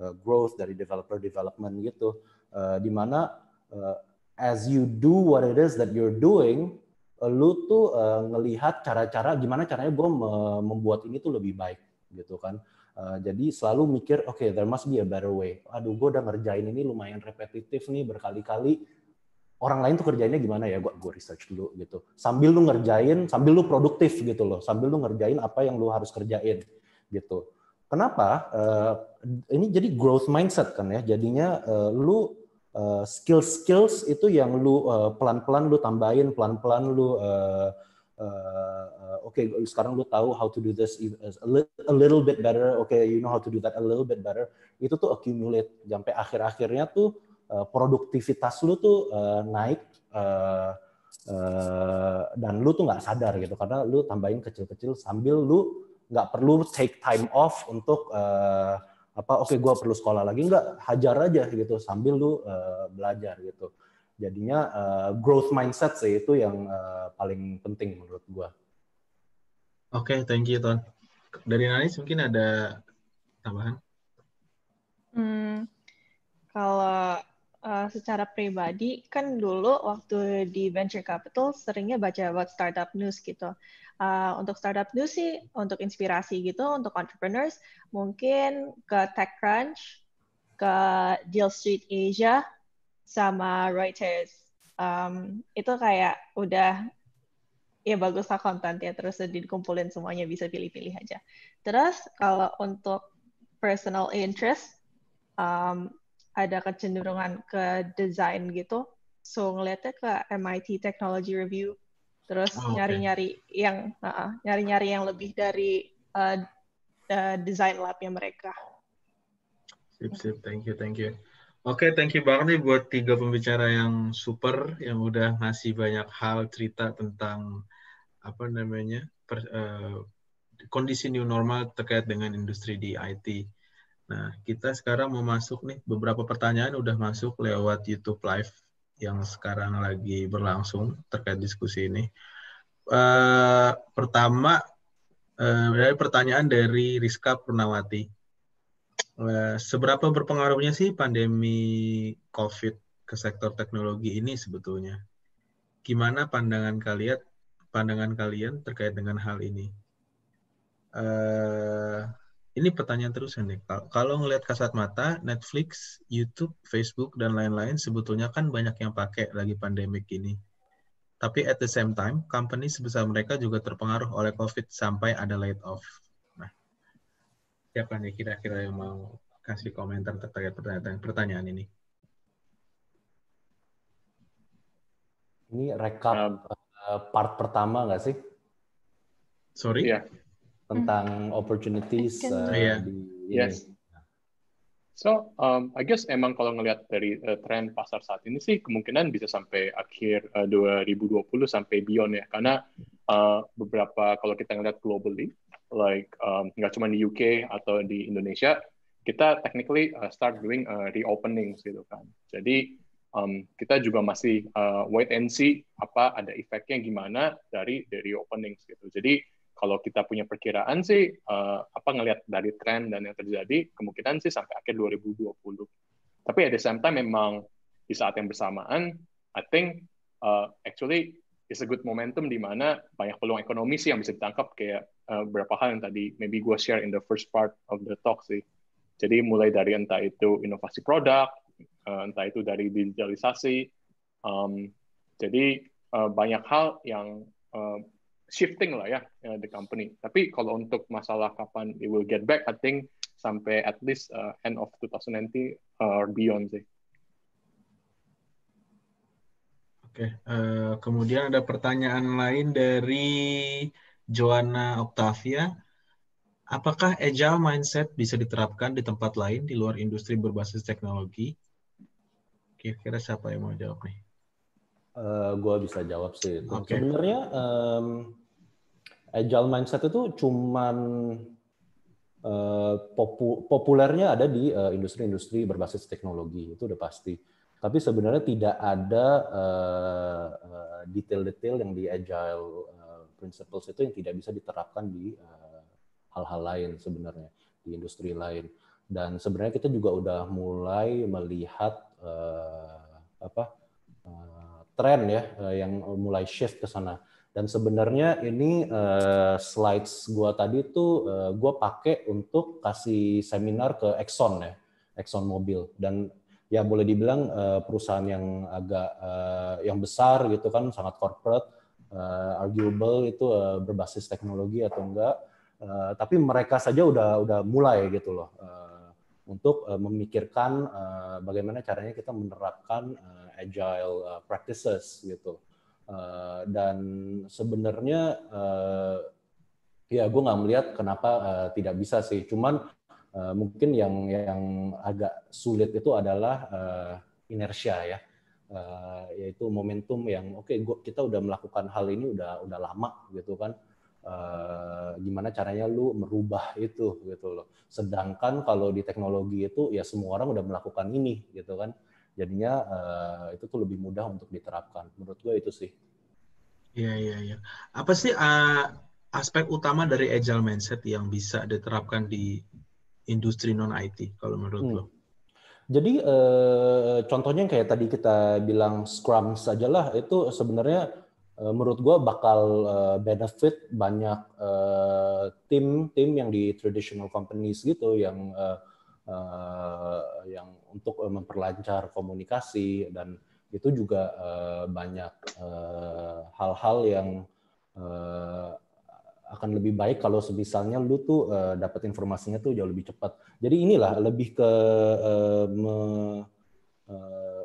uh, growth dari developer development gitu uh, di mana uh, as you do what it is that you're doing lu tuh uh, ngelihat cara-cara gimana caranya gue me membuat ini tuh lebih baik gitu kan uh, jadi selalu mikir oke okay, there must be a better way aduh gue udah ngerjain ini lumayan repetitif nih berkali-kali orang lain tuh kerjainnya gimana ya gue gue research dulu gitu sambil lu ngerjain sambil lu produktif gitu loh sambil lu ngerjain apa yang lu harus kerjain gitu kenapa uh, ini jadi growth mindset kan ya jadinya uh, lu Eh, skill-skills itu yang lu eh, pelan-pelan lu tambahin, pelan-pelan lu uh, uh, oke okay, sekarang lu tahu how to do this e, a, a little bit better, oke okay, you know how to do that a little bit better. Itu tuh accumulate sampai akhir-akhirnya tuh uh, produktivitas lu tuh uh, naik uh, uh, dan lu tuh nggak sadar gitu karena lu tambahin kecil-kecil sambil lu nggak perlu take time off untuk uh, apa oke okay, gue perlu sekolah lagi nggak hajar aja gitu sambil lu uh, belajar gitu jadinya uh, growth mindset sih itu yang uh, paling penting menurut gue oke okay, thank you ton dari nani mungkin ada tambahan hmm, kalau Eh, secara pribadi kan dulu waktu di venture capital seringnya baca buat startup news gitu. Uh, untuk startup news sih, untuk inspirasi gitu, untuk entrepreneurs mungkin ke TechCrunch, ke Deal Street Asia, sama Reuters. Um, itu kayak udah ya bagus lah konten ya terus dikumpulin semuanya bisa pilih-pilih aja. Terus kalau untuk personal interest um, ada kecenderungan ke desain gitu. So ngeliatnya ke MIT Technology Review, terus oh, nyari-nyari yang uh, nyari-nyari yang lebih dari uh, eh, uh, eh, desain labnya mereka. Sip, sip. Thank you, thank you. Oke, okay, thank you banget nih buat tiga pembicara yang super, yang udah ngasih banyak hal cerita tentang apa namanya per, uh, kondisi new normal terkait dengan industri di IT. Nah, kita sekarang mau masuk nih, beberapa pertanyaan udah masuk lewat YouTube Live yang sekarang lagi berlangsung terkait diskusi ini. Uh, pertama, uh, dari pertanyaan dari Rizka Purnawati. Uh, seberapa berpengaruhnya sih pandemi COVID ke sektor teknologi ini sebetulnya? Gimana pandangan kalian, pandangan kalian terkait dengan hal ini? Uh, ini pertanyaan terus kan nih. Kalau ngelihat kasat mata, Netflix, YouTube, Facebook, dan lain-lain sebetulnya kan banyak yang pakai lagi pandemik ini. Tapi at the same time, company sebesar mereka juga terpengaruh oleh COVID sampai ada laid off. Nah, siapa nih kira-kira yang mau kasih komentar terkait pertanyaan, pertanyaan ini? Ini rekap uh, part pertama nggak sih? Sorry? Yeah tentang mm-hmm. opportunities uh, yeah. di yes. So um, I guess emang kalau ngelihat dari uh, tren pasar saat ini sih kemungkinan bisa sampai akhir uh, 2020 sampai beyond ya karena uh, beberapa kalau kita ngelihat globally like um, nggak cuma di UK atau di Indonesia kita technically uh, start doing uh, reopening gitu kan. Jadi um, kita juga masih uh, wait and see apa ada efeknya gimana dari dari reopening gitu. Jadi kalau kita punya perkiraan sih uh, apa ngelihat dari tren dan yang terjadi kemungkinan sih sampai akhir 2020. Tapi at the same time memang di saat yang bersamaan I think uh, actually is a good momentum di mana banyak peluang ekonomi sih yang bisa ditangkap kayak uh, eh, berapa hal yang tadi maybe gua share in the first part of the talk sih. Jadi mulai dari entah itu inovasi produk, uh, entah itu dari digitalisasi. Um, jadi uh, banyak hal yang uh, shifting lah ya eh, the company. Tapi kalau untuk masalah kapan it will get back, I think sampai at least uh, end of 2020 uh, or beyond sih. Oke, uh, kemudian ada pertanyaan lain dari Joanna Octavia. Apakah agile mindset bisa diterapkan di tempat lain di luar industri berbasis teknologi? Kira-kira siapa yang mau jawab nih? Eh, gue bisa jawab sih Okay. Sebenarnya um, agile mindset itu cuman uh, popu populernya ada di eh, industri-industri uh, berbasis teknologi itu udah pasti. Tapi sebenarnya tidak ada detail-detail uh, yang di agile uh, principles itu yang tidak bisa diterapkan di hal-hal uh, lain sebenarnya di industri lain. Dan sebenarnya kita juga udah mulai melihat uh, apa tren ya eh, yang mulai shift ke sana. Dan sebenarnya ini eh, slides gua tadi itu uh, eh, gua pakai untuk kasih seminar ke Exxon ya, Exxon Mobil dan ya boleh dibilang perusahaan yang agak yang besar gitu kan sangat corporate, arguable itu berbasis teknologi atau enggak. tapi mereka saja udah udah mulai gitu loh untuk uh, memikirkan uh, bagaimana caranya kita menerapkan uh, agile uh, practices gitu. Uh, dan sebenarnya uh, ya gue nggak melihat kenapa uh, tidak bisa sih. Cuman uh, mungkin yang yang agak sulit itu adalah uh, inersia ya. Uh, yaitu momentum yang oke okay, kita udah melakukan hal ini udah udah lama gitu kan Eh, gimana caranya lu merubah itu gitu loh. Sedangkan kalau di teknologi itu ya semua orang udah melakukan ini gitu kan. Jadinya uh, itu tuh lebih mudah untuk diterapkan. Menurut gue itu sih. Iya iya iya. Apa sih uh, aspek utama dari agile mindset yang bisa diterapkan di industri non IT kalau menurut hmm. lo? Jadi uh, contohnya kayak tadi kita bilang Scrum sajalah itu sebenarnya Eh, menurut gue bakal uh, benefit banyak tim-tim eh, uh, yang di traditional companies gitu yang uh, uh, yang untuk memperlancar komunikasi dan itu juga uh, banyak hal-hal uh, yang uh, akan lebih baik kalau misalnya lu tuh uh, dapat informasinya tuh jauh lebih cepat. Jadi inilah lebih ke uh, me, uh,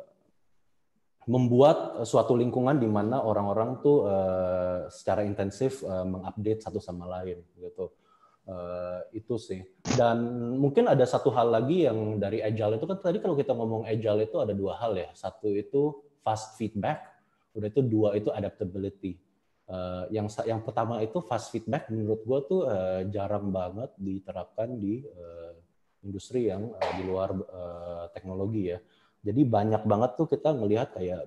membuat eh, suatu lingkungan di mana orang-orang tuh uh, secara intensif uh, mengupdate satu sama lain gitu. Uh, itu sih. Dan mungkin ada satu hal lagi yang dari agile itu kan tadi kalau kita ngomong agile itu ada dua hal ya. Satu itu fast feedback, udah itu dua itu adaptability. Uh, yang yang pertama itu fast feedback menurut gue tuh uh, jarang banget diterapkan di uh, industri yang uh, di luar uh, teknologi ya jadi banyak banget tuh kita melihat kayak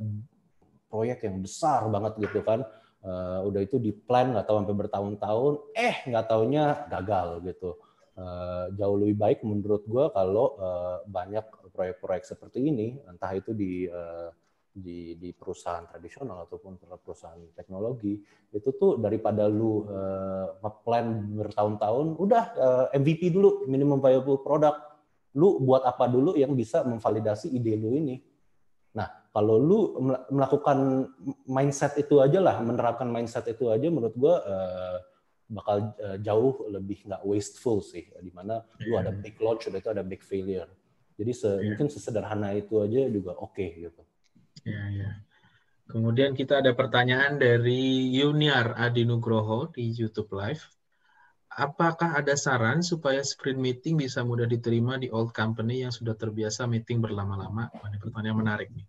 proyek yang besar banget gitu kan. Uh, udah itu di plan nggak tahu sampai bertahun-tahun, eh nggak taunya gagal gitu. Uh, jauh lebih baik menurut gue kalau uh, banyak proyek-proyek seperti ini, entah itu di uh, di, di perusahaan tradisional ataupun perusahaan teknologi itu tuh daripada lu uh, plan bertahun-tahun udah uh, MVP dulu minimum viable product lu buat apa dulu yang bisa memvalidasi ide lu ini. Nah, kalau lu melakukan mindset itu aja lah, menerapkan mindset itu aja, menurut gua uh, bakal uh, jauh lebih nggak wasteful sih, dimana yeah. lu ada hmm. big launch, udah itu ada big failure. Jadi se yeah. mungkin sesederhana itu aja juga oke okay, gitu. Iya, yeah, iya. Yeah. Kemudian kita ada pertanyaan dari Yuniar Adinugroho di YouTube Live apakah ada saran supaya sprint meeting bisa mudah diterima di old company yang sudah terbiasa meeting berlama-lama? Ini pertanyaan menarik nih.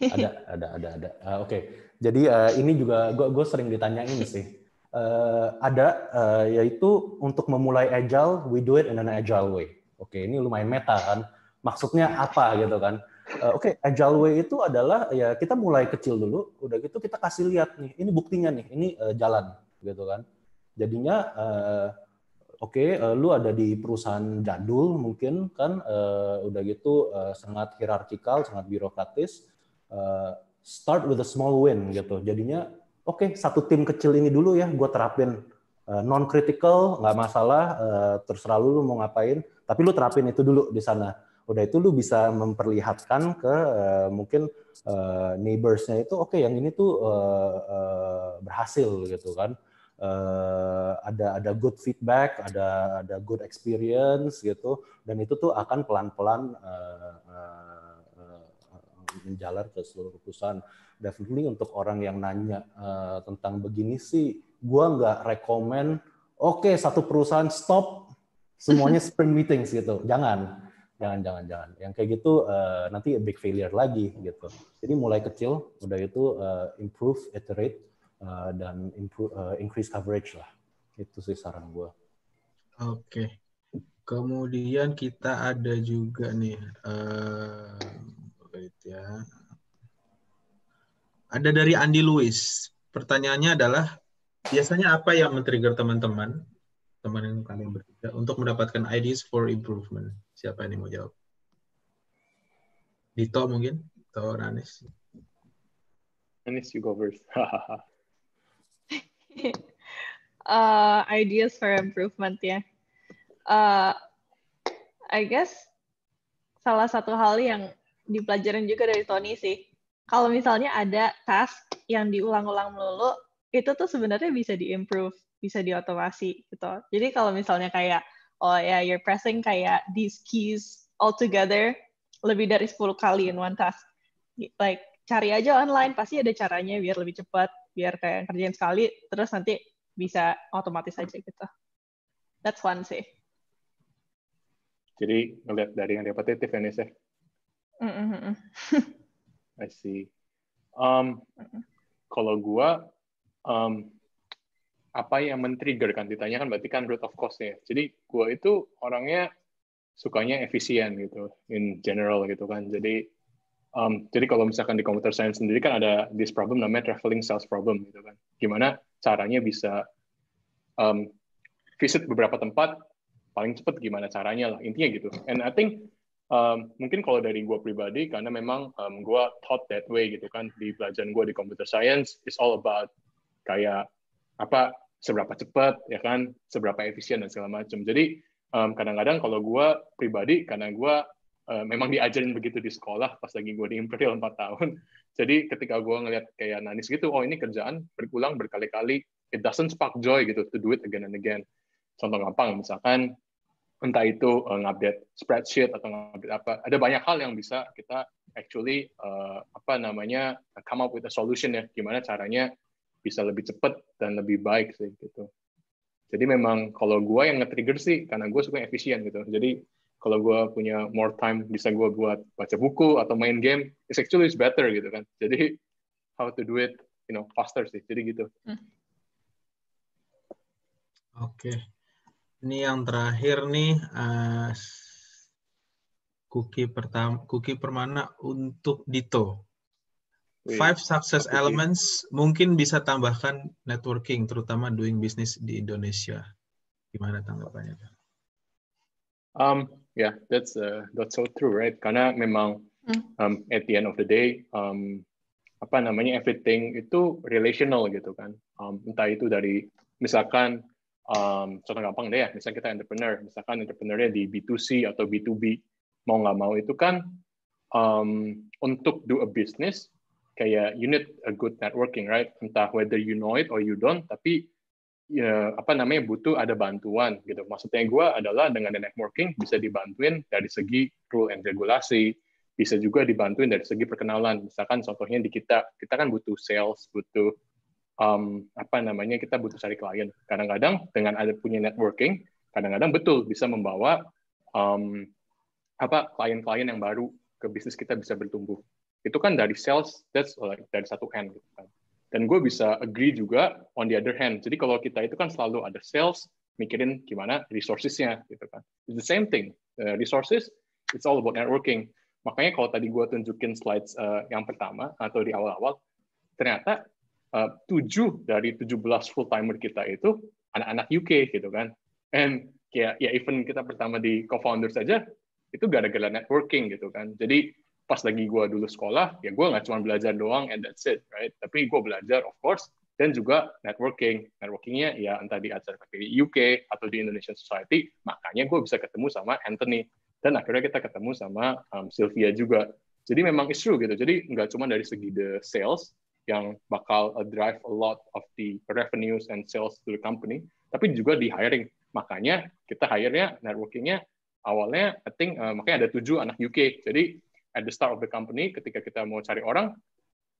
Ada, ada, ada, ada. Uh, Oke, okay. jadi uh, ini juga gue sering ditanya ini sih. Uh, ada, uh, yaitu untuk memulai agile, we do it in an agile way. Oke, okay, ini lumayan meta kan. Maksudnya apa gitu kan? Uh, Oke, okay, agile way itu adalah ya kita mulai kecil dulu, udah gitu kita kasih lihat nih, ini buktinya nih, ini uh, jalan gitu kan. Jadinya uh, oke okay, uh, eh, lu ada di perusahaan jadul mungkin kan uh, udah gitu uh, sangat hierarkikal, sangat birokratis. uh, start with a small win gitu. Jadinya oke okay, satu tim kecil ini dulu ya gue terapin uh, non critical nggak masalah uh, terserah lu, mau ngapain tapi lu terapin itu dulu di sana udah itu lu bisa memperlihatkan ke uh, mungkin uh, neighbors-nya itu oke okay, yang ini tuh uh, uh, berhasil gitu kan uh, ada ada good feedback, ada ada good experience gitu, dan itu tuh akan pelan-pelan uh, uh, menjalar ke seluruh perusahaan. Definitely untuk orang yang nanya uh, tentang begini sih, gue nggak rekomend. Oke, okay, satu perusahaan stop semuanya sprint meetings gitu. Jangan, jangan, jangan, jangan. Yang kayak gitu uh, nanti big failure lagi gitu. Jadi mulai kecil, udah itu uh, improve, iterate, uh, dan improve, uh, increase coverage lah. Itu sih saran gue. Oke. Okay. Kemudian kita ada juga nih, uh, ya. Ada dari Andi Lewis. Pertanyaannya adalah, biasanya apa yang men-trigger teman-teman, teman yang kalian bertiga, untuk mendapatkan ideas for improvement? Siapa yang mau jawab? Dito mungkin? Atau Anis. Anis you go first. uh, ideas for improvement ya. Uh, I guess salah satu hal yang dipelajarin juga dari Tony sih. Kalau misalnya ada task yang diulang-ulang melulu, itu tuh sebenarnya bisa diimprove, bisa diotomasi gitu. Jadi kalau misalnya kayak, oh ya yeah, you're pressing kayak these keys all together lebih dari 10 kali in one task. Like cari aja online, pasti ada caranya biar lebih cepat biar kayak kerjain sekali terus nanti bisa otomatis aja gitu that's one sih jadi ngelihat dari yang repetitif ya sih mm -hmm. I see um, kalau gua um, apa yang men-trigger kan ditanya kan berarti kan root of cost ya Jadi gua itu orangnya sukanya efisien gitu in general gitu kan. Jadi Um, jadi kalau misalkan di computer science sendiri kan ada this problem namanya traveling sales problem gitu kan. Gimana caranya bisa um, visit beberapa tempat paling cepat gimana caranya lah intinya gitu. And I think um, mungkin kalau dari gue pribadi karena memang um, gue taught that way gitu kan di pelajaran gue di computer science is all about kayak apa seberapa cepat ya kan seberapa efisien dan segala macam. Jadi um, kadang-kadang kalau gue pribadi karena gue Eh, memang diajarin begitu di sekolah pas lagi gue di Imperial 4 tahun. Jadi ketika gue ngeliat kayak Nanis gitu, oh ini kerjaan berulang berkali-kali, it doesn't spark joy gitu to do it again and again. Contoh gampang, misalkan entah itu uh, ngupdate spreadsheet atau ngupdate apa, ada banyak hal yang bisa kita actually uh, apa namanya come up with a solution ya, gimana caranya bisa lebih cepat dan lebih baik sih gitu. Jadi memang kalau gue yang nge-trigger sih karena gue suka efisien gitu. Jadi kalau gue punya more time bisa gue buat baca buku atau main game it's actually is better gitu kan jadi how to do it you know faster sih jadi gitu hmm. oke okay. ini yang terakhir nih uh, cookie pertama cookie permana untuk Dito Five success okay. elements mungkin bisa tambahkan networking, terutama doing business di Indonesia. Gimana tanggapannya? Um, yeah, that's uh, that's so true, right? Karena memang hmm. um, at the end of the day, um, apa namanya everything itu relational gitu kan. Um, entah itu dari misalkan um, contoh gampang deh ya, misalkan kita entrepreneur, misalkan entrepreneurnya di B2C atau B2B, mau nggak mau itu kan um, untuk do a business kayak you need a good networking, right? Entah whether you know it or you don't, tapi ya, apa namanya butuh ada bantuan gitu. Maksudnya gue adalah dengan networking bisa dibantuin dari segi rule and regulasi, bisa juga dibantuin dari segi perkenalan. Misalkan contohnya di kita, kita kan butuh sales, butuh um, apa namanya kita butuh cari klien. Kadang-kadang dengan ada punya networking, kadang-kadang betul bisa membawa um, apa klien-klien yang baru ke bisnis kita bisa bertumbuh. Itu kan dari sales, that's like dari satu hand gitu kan. Dan gue bisa agree juga on the other hand. Jadi kalau kita itu kan selalu ada sales, mikirin gimana resourcesnya gitu kan. It's the same thing. Uh, resources, it's all about networking. Makanya kalau tadi gue tunjukin slides uh, yang pertama atau di awal-awal, ternyata uh, dari 17 full-timer kita itu anak-anak UK gitu kan. And kayak ya even kita pertama di co-founder saja, itu gara-gara networking gitu kan. Jadi pas lagi gue dulu sekolah ya gue nggak cuma belajar doang and that's it right tapi gue belajar of course dan juga networking networkingnya ya entah di acara di UK atau di Indonesian Society makanya gue bisa ketemu sama Anthony dan akhirnya kita ketemu sama um, Sylvia juga jadi memang it's true gitu jadi nggak cuma dari segi the sales yang bakal uh, drive a lot of the revenues and sales to the company tapi juga di hiring makanya kita hire-nya networking awalnya I think uh, makanya ada tujuh anak UK jadi at the start of the company ketika kita mau cari orang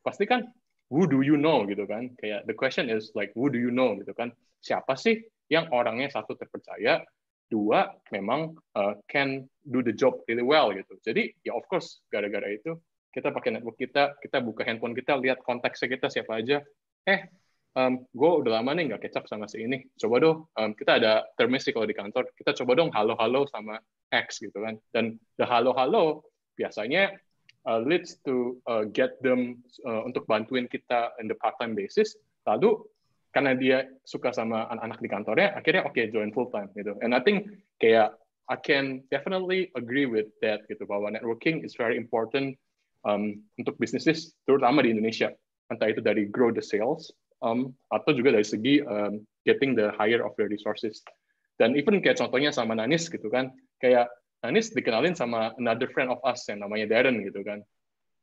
pasti kan who do you know gitu kan kayak the question is like who do you know gitu kan siapa sih yang orangnya satu terpercaya dua memang uh, can do the job really well gitu jadi ya of course gara-gara itu kita pakai network kita kita buka handphone kita lihat konteksnya kita siapa aja eh um, gue udah lama nih nggak kecap sama si ini coba dong um, kita ada termesi kalau di kantor kita coba dong halo-halo sama X gitu kan dan the halo-halo biasanya uh, leads to uh, get them uh, untuk bantuin kita in the part-time basis. Lalu karena dia suka sama anak-anak di kantornya, akhirnya oke okay, join full-time gitu. And I think kayak I can definitely agree with that gitu bahwa networking is very important um, untuk bisnis terutama di Indonesia. Entah itu dari grow the sales um, atau juga dari segi um, getting the higher of the resources. Dan even kayak contohnya sama Nanis gitu kan, kayak Nah Ini dikenalin sama another friend of us yang namanya Darren gitu kan.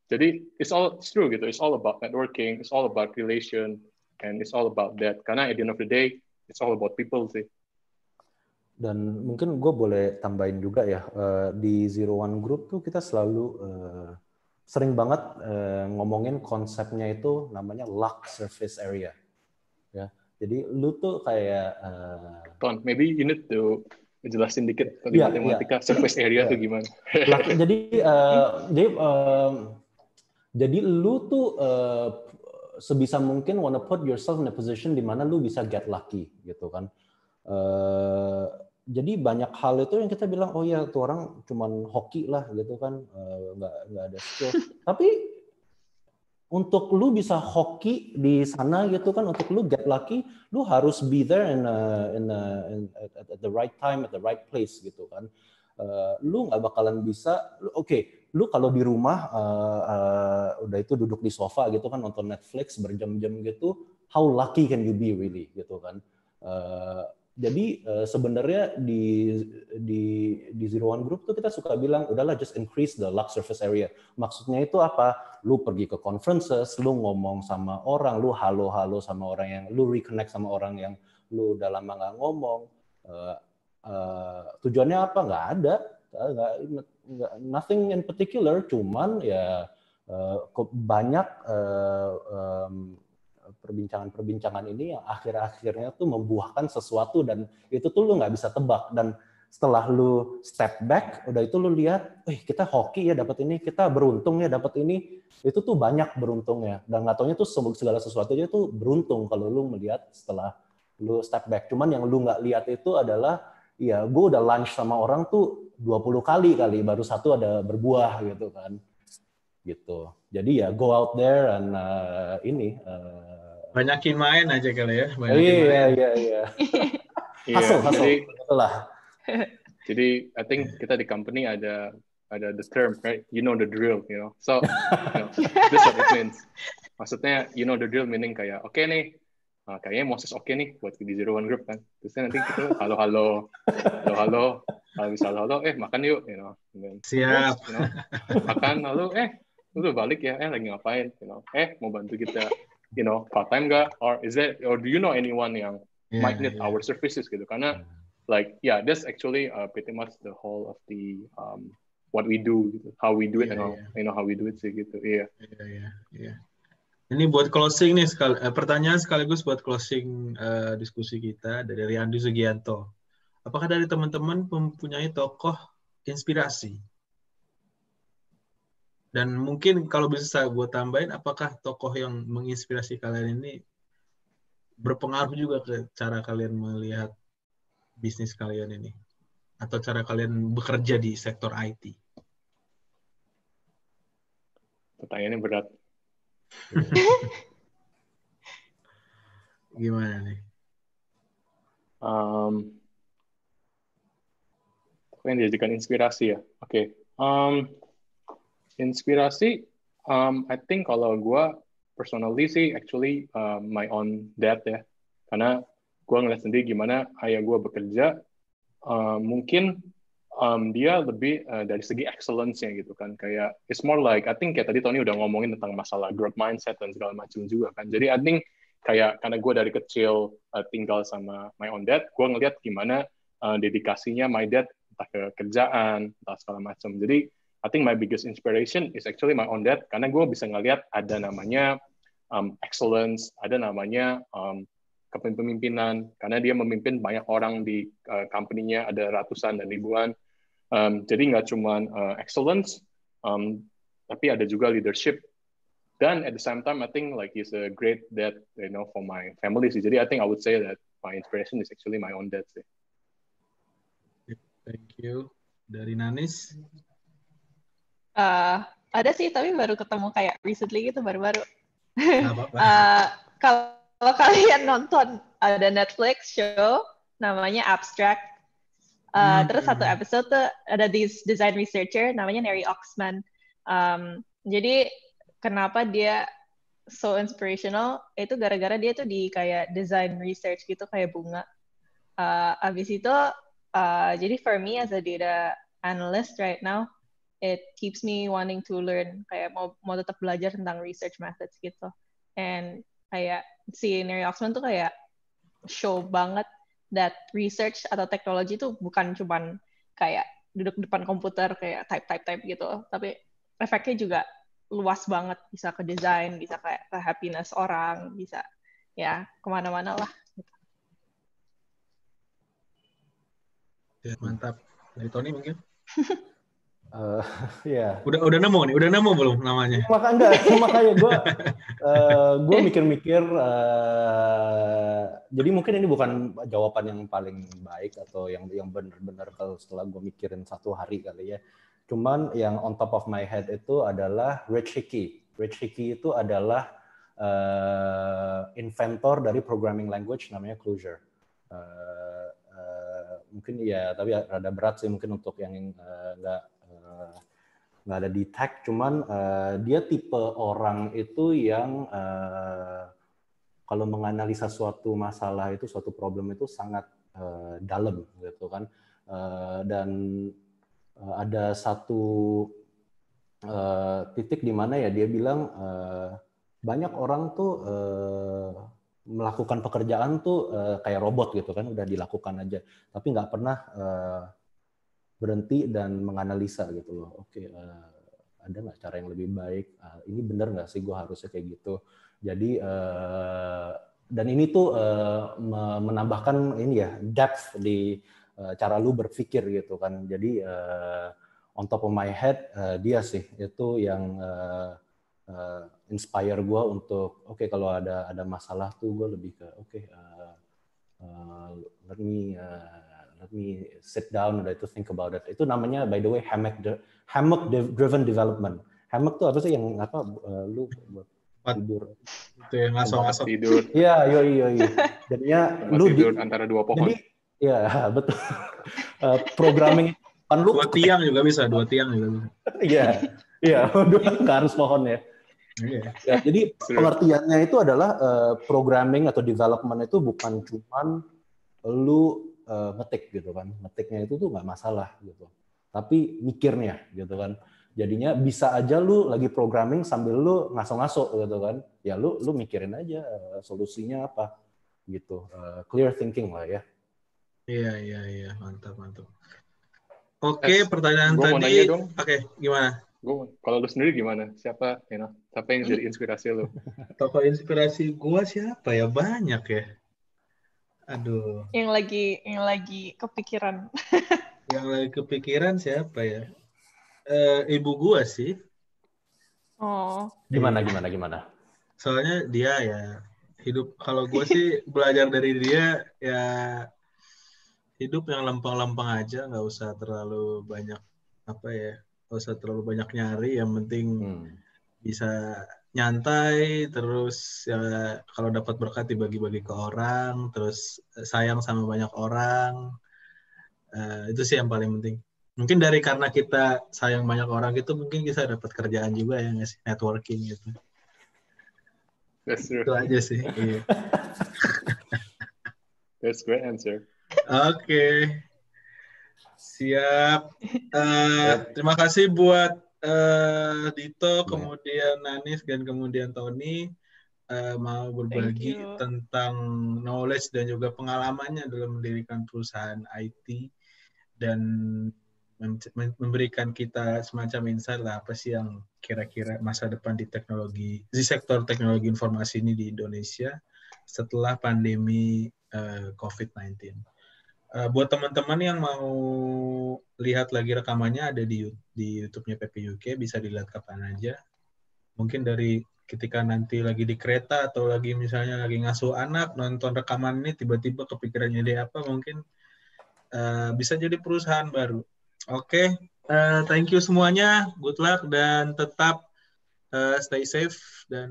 Jadi it's all it's true gitu. It's all about networking, it's all about relation, and it's all about that. Karena at the end of the day, it's all about people sih. Dan mungkin gue boleh tambahin juga ya eh, di Zero One Group tuh kita selalu eh, sering banget eh, ngomongin konsepnya itu namanya luck surface area. Ya, jadi lu tuh kayak. Uh, Ton, maybe you need to jelasin dikit tadi iya, yeah, matematika yeah. surface area yeah. tuh iya. gimana? Nah, jadi uh, jadi uh, jadi lu tuh uh, sebisa mungkin wanna put yourself in a position di mana lu bisa get lucky gitu kan. Uh, jadi banyak hal itu yang kita bilang oh ya tuh orang cuman hoki lah gitu kan nggak uh, nggak ada skill. Tapi untuk lu bisa hoki di sana gitu kan untuk lu get lucky lu harus be there in a, in, a, in a, at the right time at the right place gitu kan uh, lu nggak bakalan bisa oke okay, lu kalau di rumah uh, uh, udah itu duduk di sofa gitu kan nonton Netflix berjam-jam gitu how lucky can you be really gitu kan jadi uh, sebenarnya di di di Zero One Group tuh kita suka bilang udahlah just increase the lux surface area. Maksudnya itu apa? Lu pergi ke conferences, lu ngomong sama orang, lu halo-halo sama orang yang lu reconnect sama orang yang lu udah lama nggak ngomong. Uh, uh, tujuannya apa? Nggak ada. gak gak, nothing in particular, cuman ya uh, banyak uh, um, perbincangan-perbincangan ini yang akhir-akhirnya tuh membuahkan sesuatu dan itu tuh lu nggak bisa tebak dan setelah lu step back udah itu lu lihat, eh kita hoki ya dapat ini, kita beruntung ya dapat ini, itu tuh banyak beruntungnya dan nggak taunya tuh segala sesuatu aja tuh beruntung kalau lu melihat setelah lu step back. Cuman yang lu nggak lihat itu adalah ya gue udah lunch sama orang tuh 20 kali kali baru satu ada berbuah gitu kan gitu jadi ya go out there and uh, ini uh, banyakin main aja kali ya banyakin iya, main. iya iya iya hasil iya. hasil jadi, lah jadi I think kita di company ada ada the term right you know the drill you know so you know, this what it means maksudnya you know the drill meaning kayak oke okay nih Uh, kayaknya Moses oke okay nih buat di Zero One Group kan. Terus nanti kita halo-halo, halo-halo, habis halo-halo, eh makan yuk, you know. Then, Siap. you know, makan, lalu eh lu balik ya, eh lagi ngapain, you know. Eh mau bantu kita you know part time gak or is it or do you know anyone yang yeah, might need yeah. our services gitu karena like yeah this actually uh, pretty much the whole of the um, what we do gitu. how we do it yeah, and how, you know how we do it sih gitu iya yeah. yeah, yeah, yeah. Ini buat closing nih, sekali, eh, pertanyaan sekaligus buat closing uh, diskusi kita dari Riandu Sugianto. Apakah dari teman-teman mempunyai tokoh inspirasi dan mungkin kalau bisa gue tambahin, apakah tokoh yang menginspirasi kalian ini berpengaruh juga ke cara kalian melihat bisnis kalian ini? Atau cara kalian bekerja di sektor IT? Pertanyaannya berat. Gimana nih? Um, yang dijadikan inspirasi ya. Oke. Okay. Um, Inspirasi, um, I think kalau gue personally sih actually um, my own dad ya. Karena gue ngeliat sendiri gimana ayah gue bekerja, um, mungkin um, dia lebih uh, dari segi excellence-nya gitu kan. Kayak it's more like, I think kayak tadi Tony udah ngomongin tentang masalah growth mindset dan segala macam juga kan. Jadi I think kayak karena gue dari kecil uh, tinggal sama my own dad, gue ngeliat gimana uh, dedikasinya my dad entah ke kerjaan, entah segala macam. Jadi I think my biggest inspiration is actually my own dad karena gue bisa ngelihat ada namanya um, excellence, ada namanya um, kepemimpinan karena dia memimpin banyak orang di uh, company-nya ada ratusan dan ribuan. Um, jadi nggak cuma uh, excellence, um, tapi ada juga leadership. Dan at the same time, I think like he's a great dad, you know, for my family sih. Jadi I think I would say that my inspiration is actually my own dad sih. Thank you. Dari Nanis? uh, ada sih tapi baru ketemu kayak recently gitu baru-baru uh, kalau kalian nonton ada Netflix show namanya Abstract Uh, hmm. Terus satu hmm. episode tuh ada this design researcher namanya Neri Oxman. Um, jadi kenapa dia so inspirational itu gara-gara dia tuh di kayak design research gitu kayak bunga. Uh, abis itu uh, jadi for me as a data analyst right now it keeps me wanting to learn kayak mau mau tetap belajar tentang research methods gitu and kayak si Neri Oxman tuh kayak show banget that research atau teknologi itu bukan cuman kayak duduk depan komputer kayak type type type gitu tapi efeknya juga luas banget bisa ke desain bisa kayak ke happiness orang bisa ya kemana-mana lah ya, mantap dari Tony mungkin Uh, ya. Udah udah nemu nih, udah nemu belum namanya? Maka enggak, makanya gue uh, gue mikir-mikir. Uh, jadi mungkin ini bukan jawaban yang paling baik atau yang yang benar-benar kalau setelah gue mikirin satu hari kali ya. Cuman yang on top of my head itu adalah Rich Hickey. Rich Hickey itu adalah uh, inventor dari programming language namanya Clojure. Uh, mungkin iya, ya tapi rada berat sih mungkin untuk yang nggak uh, nggak ada di tag, cuman uh, dia tipe orang itu yang uh, kalau menganalisa suatu masalah itu suatu problem itu sangat uh, dalam gitu kan uh, dan uh, ada satu uh, titik di mana ya dia bilang uh, banyak orang tuh uh, melakukan pekerjaan tuh uh, kayak robot gitu kan udah dilakukan aja tapi nggak pernah uh, berhenti dan menganalisa gitu loh. Oke, okay, uh, eh, ada nggak cara yang lebih baik? Uh, ini bener nggak sih gue harusnya kayak gitu? Jadi uh, dan ini tuh uh, menambahkan ini ya depth di uh, cara lu berpikir gitu kan. Jadi uh, on top of my head uh, dia sih itu yang uh, uh, inspire gue untuk oke okay, kalau ada ada masalah tuh gue lebih ke oke okay, uh, uh, let me uh, let me sit down udah itu think about it itu namanya by the way hammock de hammock de driven development hammock tuh apa sih yang apa uh, lu buat tidur itu yang ngasok-ngasok tidur iya yo yo yo jadinya lu tidur di, antara dua pohon jadi, ya betul uh, programming kan lu dua tiang juga bisa dua tiang juga bisa iya iya nggak harus pohon ya iya. Ya, jadi pengertiannya itu adalah uh, programming atau development itu bukan cuman lu uh, ngetik gitu kan ngetiknya itu tuh nggak masalah gitu tapi mikirnya gitu kan jadinya bisa aja lu lagi programming sambil lu ngaso-ngaso gitu kan ya lu lu mikirin aja uh, solusinya apa gitu uh, clear thinking lah ya iya iya iya mantap mantap oke okay, yes, pertanyaan tadi oke okay, gimana gua kalau lu sendiri gimana siapa you know, siapa yang jadi inspirasi lu tokoh inspirasi gua siapa ya banyak ya Aduh. Yang lagi yang lagi kepikiran. yang lagi kepikiran siapa ya? E, ibu gua sih. Oh. Gimana gimana gimana? Soalnya dia ya hidup kalau gue sih belajar dari dia ya hidup yang lempeng-lempeng aja nggak usah terlalu banyak apa ya nggak usah terlalu banyak nyari yang penting hmm. bisa nyantai terus ya kalau dapat berkat dibagi-bagi ke orang terus sayang sama banyak orang uh, itu sih yang paling penting mungkin dari karena kita sayang banyak orang itu mungkin bisa dapat kerjaan juga ya networking gitu That's itu aja sih iya. That's great answer oke okay. siap uh, terima kasih buat uh, Dito, yeah. kemudian Nanis dan kemudian Tony uh, mau berbagi tentang knowledge dan juga pengalamannya dalam mendirikan perusahaan IT dan memberikan kita semacam insight lah apa sih yang kira-kira masa depan di teknologi di sektor teknologi informasi ini di Indonesia setelah pandemi uh, eh, COVID-19. Uh, buat teman-teman yang mau lihat lagi rekamannya ada di di YouTube-nya PPUK bisa dilihat kapan aja. Mungkin dari ketika nanti lagi di kereta atau lagi misalnya lagi ngasuh anak nonton rekaman ini tiba-tiba kepikirannya dia apa mungkin uh, bisa jadi perusahaan baru. Oke, okay. uh, eh, thank you semuanya, good luck dan tetap uh, stay safe dan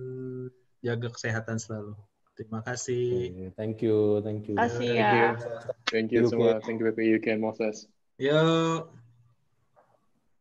jaga kesehatan selalu. Terima kasih. Thank you, thank you. Terima kasih ya. Thank you, thank you semua. Thank you Bapak UK Moses. Yuk.